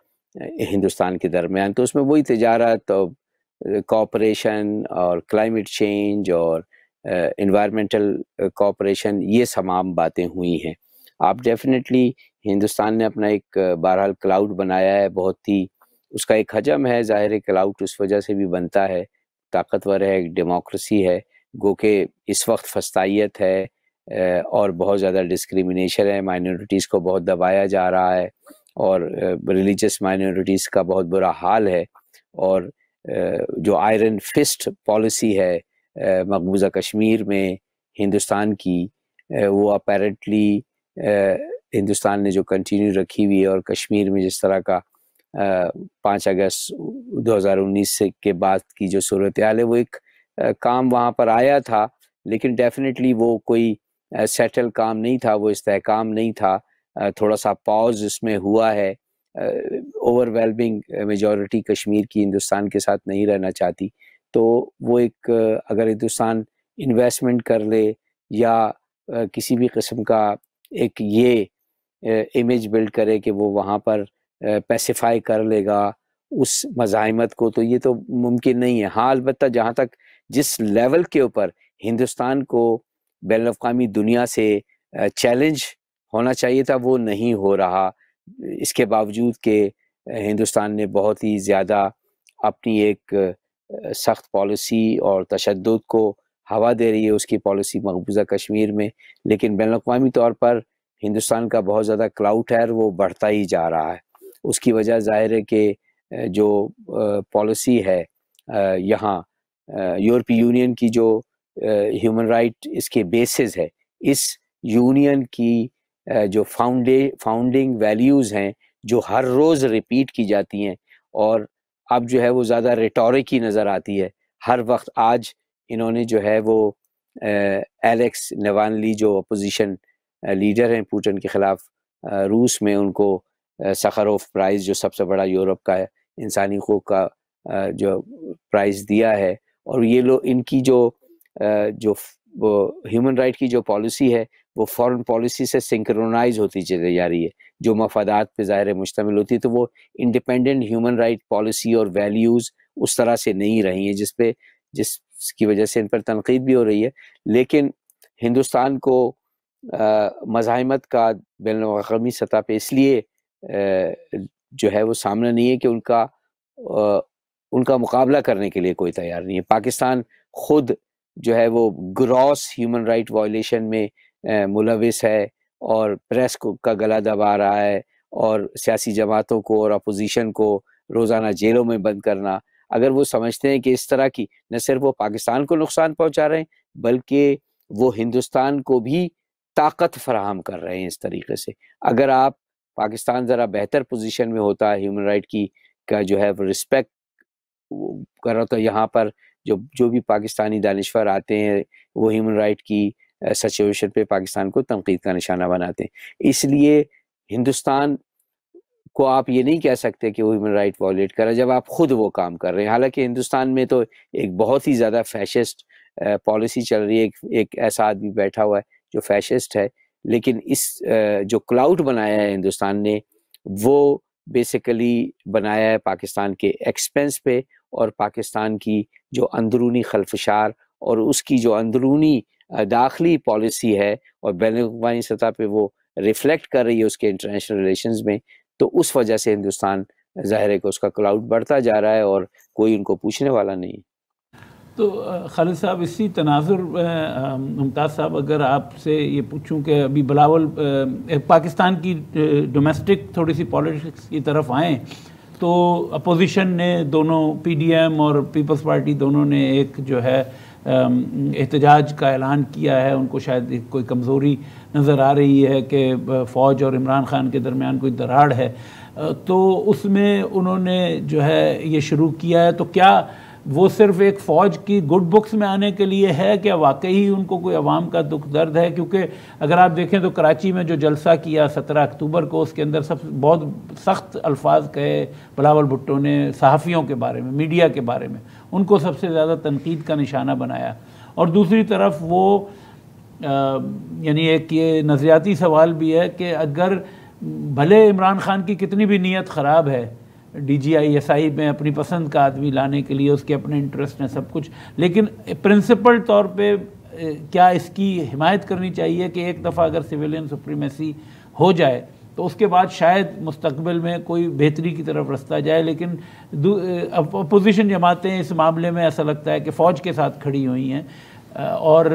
हिंदुस्तान के दरमियान तो उसमें वही तजारत कॉपरेशन तो, और क्लाइमेट चेंज और इन्वायरमेंटल कॉपरेशन ये तमाम बातें हुई हैं आप डेफिनेटली हिंदुस्तान ने अपना एक बहरहाल क्लाउड बनाया है बहुत ही उसका एक हजम है ज़ाहिर क्लाउड उस वजह से भी बनता है ताकतवर है एक डेमोक्रेसी है गो के इस वक्त फस्ताइत है और बहुत ज़्यादा डिस्क्रिमिनेशन है माइनॉरिटीज़ को बहुत दबाया जा रहा है और रिलीजियस माइनॉरिटीज़ का बहुत बुरा हाल है और जो आयरन फिस्ट पॉलिसी है मकबूजा कश्मीर में हिंदुस्तान की वो अपेरेंटली हिंदुस्तान ने जो कंटिन्यू रखी हुई है और कश्मीर में जिस तरह का पाँच अगस्त 2019 से के बाद की जो सूरत हाल है वो एक काम वहाँ पर आया था लेकिन डेफिनेटली वो कोई सेटल काम नहीं था वो इस्तेकाम नहीं था थोड़ा सा पॉज इसमें हुआ है ओवरवेलमिंग मेजॉरिटी कश्मीर की हिंदुस्तान के साथ नहीं रहना चाहती तो वो एक अगर हिंदुस्तान इन्वेस्टमेंट कर ले या किसी भी किस्म का एक ये इमेज बिल्ड करे कि वो वहाँ पर पैसिफाई कर लेगा उस मज़ाहमत को तो ये तो मुमकिन नहीं है हाँ अलबत् जहाँ तक जिस लेवल के ऊपर हिंदुस्तान को बैन अवी दुनिया से चैलेंज होना चाहिए था वो नहीं हो रहा इसके बावजूद के हिंदुस्तान ने बहुत ही ज़्यादा अपनी एक सख्त पॉलिसी और तशद को हवा दे रही है उसकी पॉलिसी मकबूजा कश्मीर में लेकिन बैन अवी तौर पर हिंदुस्तान का बहुत ज़्यादा क्लाउड है वो बढ़ता ही जा रहा है उसकी वजह ज़ाहिर है कि जो पॉलिसी है यहाँ यूरोपीय यूनियन की जो ह्यूमन राइट इसके बेसिस है इस यूनियन की जो फाउंडे फाउंडिंग वैल्यूज़ हैं जो हर रोज़ रिपीट की जाती हैं और अब जो है वो ज़्यादा रिटोरिक ही नज़र आती है हर वक्त आज इन्होंने जो है वो एलेक्स नवानली जो अपोजिशन लीडर हैं पुटन के ख़िलाफ़ रूस में उनको सखरोफ प्राइज़ जो सबसे बड़ा यूरोप का इंसानी हकूक का जो प्राइज़ दिया है और ये लोग इनकी जो जो ह्यूमन राइट की जो पॉलिसी है वो फॉरेन पॉलिसी से सिंक्रोनाइज होती चली जा रही है जो मफादात पे ज़ाहिर मुश्तमिल होती है तो वो इंडिपेंडेंट ह्यूमन राइट पॉलिसी और वैल्यूज़ उस तरह से नहीं रही हैं जिसपे जिसकी वजह से इन पर तनकीद भी हो रही है लेकिन हिंदुस्तान को मज़ाहमत का बैन अवी सतह पर इसलिए जो है वो सामना नहीं है कि उनका आ, उनका मुकाबला करने के लिए कोई तैयार नहीं है पाकिस्तान खुद जो है वो ग्रॉस ह्यूमन राइट वायलेशन में मुलविस है और प्रेस को का गला दबा रहा है और सियासी जमातों को और अपोजिशन को रोज़ाना जेलों में बंद करना अगर वो समझते हैं कि इस तरह की न सिर्फ वो पाकिस्तान को नुकसान पहुंचा रहे हैं बल्कि वो हिंदुस्तान को भी ताकत फराहम कर रहे हैं इस तरीके से अगर आप पाकिस्तान ज़रा बेहतर पोजीशन में होता ह्यूमन राइट की का जो है वो रिस्पेक्ट कर रहा था यहाँ पर जो जो भी पाकिस्तानी दानश्वर आते हैं वो ह्यूमन राइट की सचुएशन पे पाकिस्तान को तनकीद का निशाना बनाते हैं इसलिए हिंदुस्तान को आप ये नहीं कह सकते कि वो ह्यूमन राइट वॉलेट करें जब आप खुद वो काम कर रहे हैं हालांकि हिंदुस्तान में तो एक बहुत ही ज़्यादा फैशिस्ट पॉलिसी चल रही है एक, एक ऐसा आदमी बैठा हुआ है जो फैशिस्ट है लेकिन इस जो क्लाउड बनाया है हिंदुस्तान ने वो बेसिकली बनाया है पाकिस्तान के एक्सपेंस पे और पाकिस्तान की जो अंदरूनी खलफशार और उसकी जो अंदरूनी दाखिली पॉलिसी है और बैन अवी सतह पर वो रिफ्लेक्ट कर रही है उसके इंटरनेशनल रिलेशन में तो उस वजह से हिंदुस्तान ज़ाहिर है कि उसका क्लाउड बढ़ता जा रहा है और कोई उनको पूछने वाला नहीं तो खालिद साहब इसी तनाजुर मुमताज़ साहब अगर आपसे ये पूछूं कि अभी बलावल पाकिस्तान की डोमेस्टिक थोड़ी सी पॉलिटिक्स की तरफ आएँ तो अपोजिशन ने दोनों पीडीएम और पीपल्स पार्टी दोनों ने एक जो है um, एहतजाज का ऐलान किया है उनको शायद कोई कमज़ोरी नज़र आ रही है कि uh, फ़ौज और इमरान ख़ान के दरमियान कोई दराड़ है uh, तो उसमें उन्होंने जो है ये शुरू किया है तो क्या वो सिर्फ एक फ़ौज की गुड बुक्स में आने के लिए है क्या वाकई ही उनको कोई अवाम का दुख दर्द है क्योंकि अगर आप देखें तो कराची में जो जलसा किया सत्रह अक्टूबर को उसके अंदर सब बहुत सख्त अल्फाज कहे बलावल भुट्टो ने सहाफ़ियों के बारे में मीडिया के बारे में उनको सबसे ज़्यादा तनकीद का निशाना बनाया और दूसरी तरफ वो यानी एक ये नज़रियाती सवाल भी है कि अगर भले इमरान खान की कितनी भी नीयत ख़राब है डीजीआई में अपनी पसंद का आदमी लाने के लिए उसके अपने इंटरेस्ट हैं सब कुछ लेकिन प्रिंसिपल तौर पे क्या इसकी हिमायत करनी चाहिए कि एक दफ़ा अगर सिविलियन सुप्रीमेसी हो जाए तो उसके बाद शायद मुस्तकबिल में कोई बेहतरी की तरफ रस्ता जाए लेकिन अपोजिशन जमातें इस मामले में ऐसा लगता है कि फ़ौज के साथ खड़ी हुई हैं और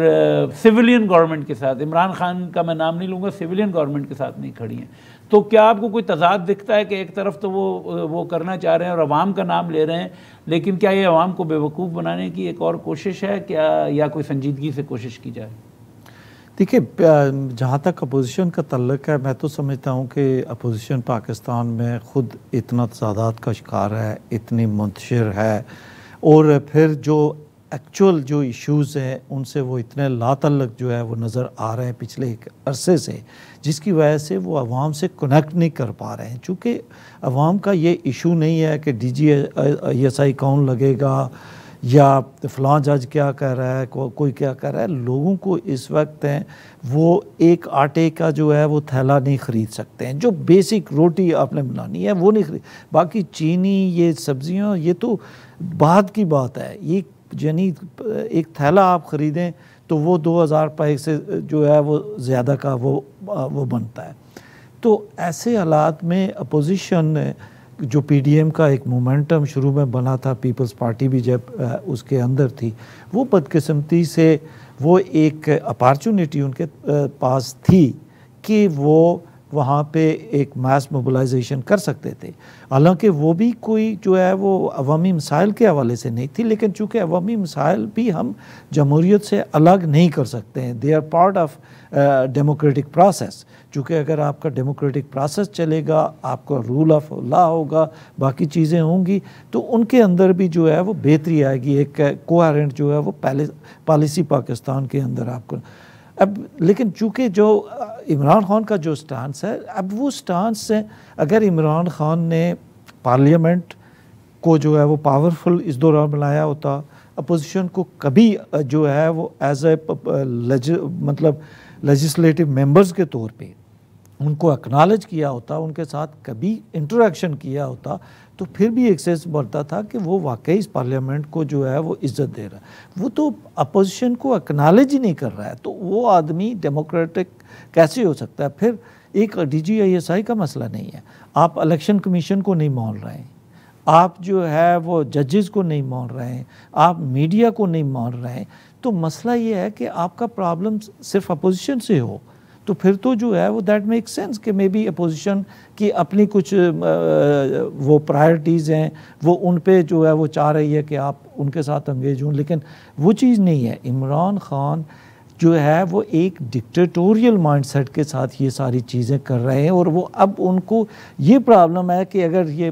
सिविलियन गवर्नमेंट के साथ इमरान खान का मैं नाम नहीं लूँगा सिविलियन गवर्नमेंट के साथ नहीं खड़ी हैं तो क्या आपको कोई तजाद दिखता है कि एक तरफ तो वो वो करना चाह रहे हैं और आवाम का नाम ले रहे हैं लेकिन क्या ये आवाम को बेवकूफ़ बनाने की एक और कोशिश है क्या या कोई संजीदगी से कोशिश की जाए देखिए जहाँ तक अपोजिशन का तल्लक है मैं तो समझता हूँ कि अपोजिशन पाकिस्तान में ख़ुद इतना तजादात का शिकार है इतनी मुंतशर है और फिर जो एक्चुअल जो इश्यूज़ हैं उनसे वो इतने लातलक जो है वो नज़र आ रहे हैं पिछले एक अरसे से जिसकी वजह से वो आवाम से कनेक्ट नहीं कर पा रहे हैं चूँकि आवाम का ये इशू नहीं है कि डी जी एस आई कौन लगेगा या फलां जज क्या कह रहा है को, कोई क्या कह रहा है लोगों को इस वक्त हैं वो एक आटे का जो है वो थैला नहीं ख़रीद सकते हैं जो बेसिक रोटी आपने बनानी है वो नहीं खरीद बाकी चीनी ये सब्जियां ये तो बाद की बात है ये यानी एक थैला आप ख़रीदें तो वो दो हज़ार रुपये से जो है वो ज़्यादा का वो वो बनता है तो ऐसे हालात में अपोजिशन जो पीडीएम का एक मोमेंटम शुरू में बना था पीपल्स पार्टी भी जब उसके अंदर थी वो बदकस्मती से वो एक अपॉर्चुनिटी उनके पास थी कि वो वहाँ पे एक मास मोबलाइजेशन कर सकते थे हालांकि वो भी कोई जो है वो अवामी मसाइल के हवाले से नहीं थी लेकिन चूँकि अवामी मसाइल भी हम जमहूरीत से अलग नहीं कर सकते हैं they are part of democratic process चूँकि अगर आपका डेमोक्रेटिक प्रोसेस चलेगा आपका रूल ऑफ लॉ होगा बाकी चीज़ें होंगी तो उनके अंदर भी जो है वो बेहतरी आएगी एक कोहरेंट जो है वो पहले पॉलिसी पाकिस्तान के अंदर आपको अब लेकिन चूँकि जो इमरान खान का जो स्टांस है अब वो स्टांस से अगर इमरान खान ने पार्लियामेंट को जो है वो पावरफुल इस दौरान बनाया होता अपोजिशन को कभी जो है वो एज ए मतलब लजिस्लेटिव मेंबर्स के तौर पे उनको एक्नॉलेज किया होता उनके साथ कभी इंटरेक्शन किया होता तो फिर भी एक सेंस बढ़ता था कि वो वाकई इस पार्लियामेंट को जो है वो इज्जत दे रहा है वो तो अपोजिशन को एक्नॉलेज ही नहीं कर रहा है तो वो आदमी डेमोक्रेटिक कैसे हो सकता है फिर एक आई का मसला नहीं है आप इलेक्शन कमीशन को नहीं मान रहे हैं आप जो है वो जजेस को नहीं मान रहे हैं आप मीडिया को नहीं मान रहे हैं तो मसला ये है कि आपका प्रॉब्लम सिर्फ अपोजिशन से हो तो फिर तो जो है वो दैट मेक सेंस कि मे बी अपोजिशन की अपनी कुछ वो प्रायरिटीज़ हैं वो उन पे जो है वो चाह रही है कि आप उनके साथ अंगेज हों लेकिन वो चीज़ नहीं है इमरान खान जो है वो एक डिक्टेटोरियल माइंडसेट के साथ ये सारी चीज़ें कर रहे हैं और वो अब उनको ये प्रॉब्लम है कि अगर ये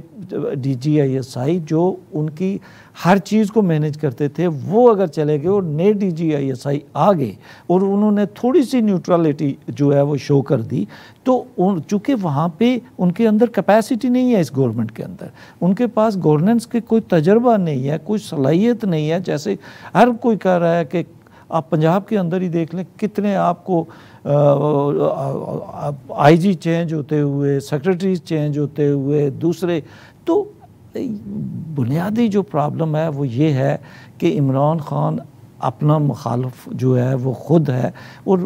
D G I S I जो उनकी हर चीज़ को मैनेज करते थे वो अगर चले गए और नए D G I S I आ गए और उन्होंने थोड़ी सी न्यूट्रलिटी जो है वो शो कर दी तो चूँकि वहाँ पर उनके अंदर कैपेसिटी नहीं है इस गवर्नमेंट के अंदर उनके पास गवर्नेंस के कोई तजर्बा नहीं है कोई सलाहियत नहीं है जैसे हर कोई कह रहा है कि आप पंजाब के अंदर ही देख लें कितने आपको आईजी चेंज होते हुए सेक्रेटरीज चेंज होते हुए दूसरे तो बुनियादी जो प्रॉब्लम है वो ये है कि इमरान खान अपना मुखालफ जो है वो ख़ुद है और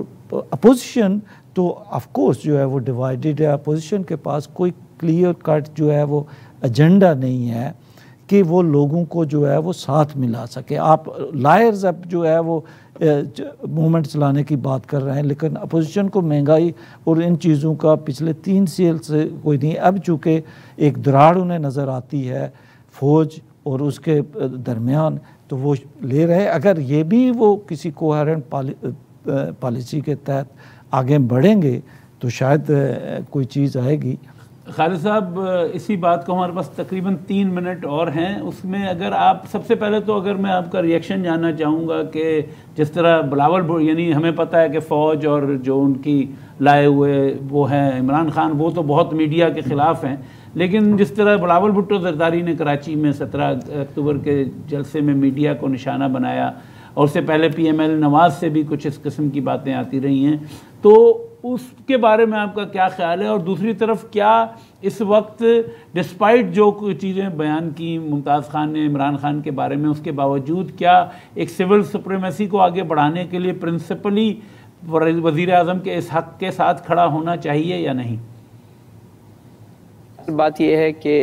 अपोजिशन तो ऑफकोर्स जो है वो डिवाइडेड है अपोजिशन के पास कोई क्लियर कट जो है वो एजेंडा नहीं है कि वो लोगों को जो है वो साथ मिला सके आप लायर्स अब जो है वो मूवमेंट चलाने की बात कर रहे हैं लेकिन अपोजिशन को महंगाई और इन चीज़ों का पिछले तीन सेल से कोई नहीं अब चूँकि एक दराड़ उन्हें नज़र आती है फौज और उसके दरमियान तो वो ले रहे अगर ये भी वो किसी कोहरेंट पॉलिसी के तहत आगे बढ़ेंगे तो शायद कोई चीज़ आएगी खालिद साहब इसी बात को हमारे पास तकरीबन तीन मिनट और हैं उसमें अगर आप सबसे पहले तो अगर मैं आपका रिएक्शन जानना चाहूँगा कि जिस तरह बिलावल यानी हमें पता है कि फ़ौज और जो उनकी लाए हुए वो हैं इमरान खान वो तो बहुत मीडिया के ख़िलाफ़ हैं लेकिन जिस तरह बलावल भुट्टो जरदारी ने कराची में सत्रह अक्टूबर के जलसे में मीडिया को निशाना बनाया और उससे पहले पी एम एल नवाज़ से भी कुछ इस किस्म की बातें आती रही हैं तो उसके बारे में आपका क्या ख्याल है और दूसरी तरफ क्या इस वक्त डिस्पाइट जो चीज़ें बयान की मुमताज़ खान ने इमरान खान के बारे में उसके बावजूद क्या एक सिविल सुप्रीमेसी को आगे बढ़ाने के लिए प्रिंसिपली वज़ी अजम के इस हक के साथ खड़ा होना चाहिए या नहीं बात यह है कि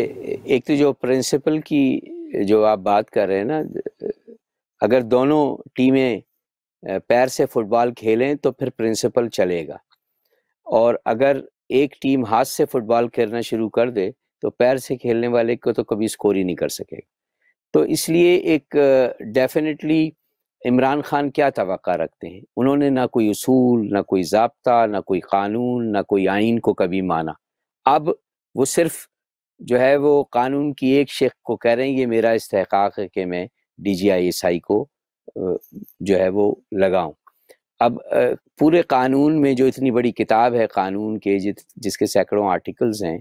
एक तो जो प्रिंसिपल की जो आप बात कर रहे हैं ना अगर दोनों टीमें पैर से फुटबॉल खेलें तो फिर प्रिंसिपल चलेगा और अगर एक टीम हाथ से फुटबॉल खेलना शुरू कर दे तो पैर से खेलने वाले को तो कभी स्कोर ही नहीं कर सकेगा तो इसलिए एक डेफिनेटली इमरान खान क्या तो रखते हैं उन्होंने ना कोई उसूल ना कोई जबता ना कोई कानून ना कोई आइन को कभी माना अब वो सिर्फ जो है वो कानून की एक शेख को कह रहे हैं ये मेरा इस्तेकाक है कि मैं D G I S I को जो है वो लगाऊं अब पूरे कानून में जो इतनी बड़ी किताब है कानून के जित जिसके सैकड़ों आर्टिकल्स हैं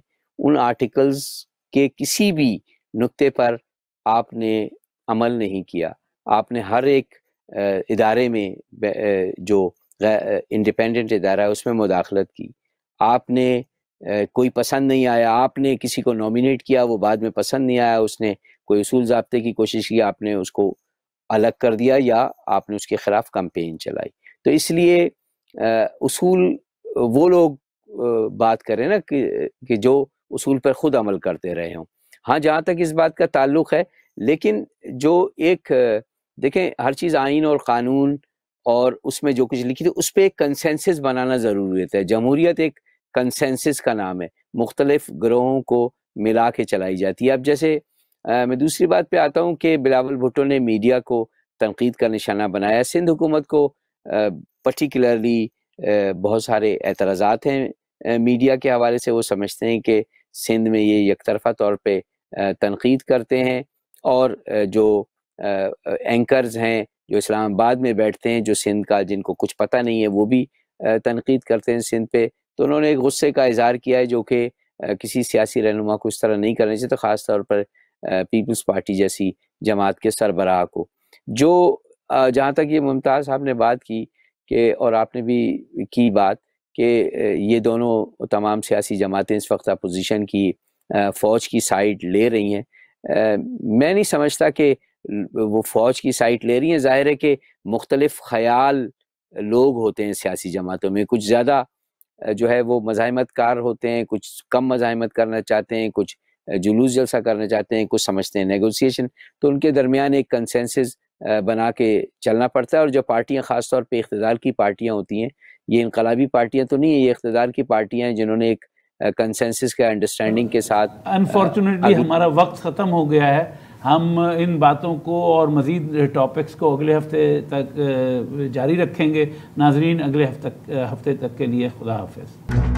उन आर्टिकल्स के किसी भी नुक्ते पर आपने अमल नहीं किया आपने हर एक इदारे में जो इंडिपेंडेंट इदारा है उसमें मुदाखलत की आपने कोई पसंद नहीं आया आपने किसी को नॉमिनेट किया वो बाद में पसंद नहीं आया उसने कोई उसूल जबते की कोशिश की आपने उसको अलग कर दिया या आपने उसके खिलाफ कंपेन चलाई तो इसलिए उसूल वो लोग बात करें ना कि कि जो उसूल पर खुद अमल करते रहे हों हाँ जहाँ तक इस बात का ताल्लुक है लेकिन जो एक देखें हर चीज़ आइन और क़ानून और उसमें जो कुछ लिखी थी उस पर एक कंसेंसिस बनाना ज़रूरी है जमहूरियत एक कंसेंसिस का नाम है मुख्तलिफ ग्रोहों को मिला के चलाई जाती है अब जैसे आ, मैं दूसरी बात पे आता हूँ कि बिलावल भुट्टो ने मीडिया को तनकीद का निशाना बनाया सिंध हुकूमत को पर्टिकुलरली बहुत सारे एतराजा हैं मीडिया के हवाले से वो समझते हैं कि सिंध में ये एक तरफा तौर पर तनकीद करते हैं और जो एंकर्स हैं जो इस्लामाबाद में बैठते हैं जो सिंध का जिनको कुछ पता नहीं है वो भी तनकीद करते हैं सिंध पे तो उन्होंने एक गुस्से का इजहार किया है जो कि किसी सियासी रहनुमा को इस तरह नहीं करना चाहिए तो ख़ास तौर पर पीपल्स पार्टी जैसी जमात के सरबराह को जो जहाँ तक ये मुमताज़ साहब ने बात की कि और आपने भी की बात कि ये दोनों तमाम सियासी जमातें इस वक्त अपोजिशन की फ़ौज की साइड ले रही हैं मैं नहीं समझता कि वो फ़ौज की साइड ले रही हैं ज़ाहिर है कि मुख्तलफ़ ख्याल लोग होते हैं सियासी जमातों में कुछ ज़्यादा जो है वो मज़ाहमत कार होते हैं कुछ कम मज़ाहमत करना चाहते हैं कुछ जुलूस जलसा करना चाहते हैं कुछ समझते हैं नेगोशिएशन तो उनके दरमियान एक कंसेंसस बना के चलना पड़ता है और जो पार्टियाँ ख़ास तौर पर इकतदार की पार्टियाँ होती हैं ये इनकलाबी पार्टियाँ तो नहीं है ये इकतदार की पार्टियाँ हैं जिन्होंने एक कंसेंसिस के अंडरस्टैंडिंग के साथ अनफॉर्चुनेटली हमारा वक्त ख़त्म हो गया है हम इन बातों को और मज़ीद टॉपिक्स को अगले हफ्ते तक जारी रखेंगे नाजरीन अगले हफ्ते तक हफ्ते तक के लिए खुदा हाफ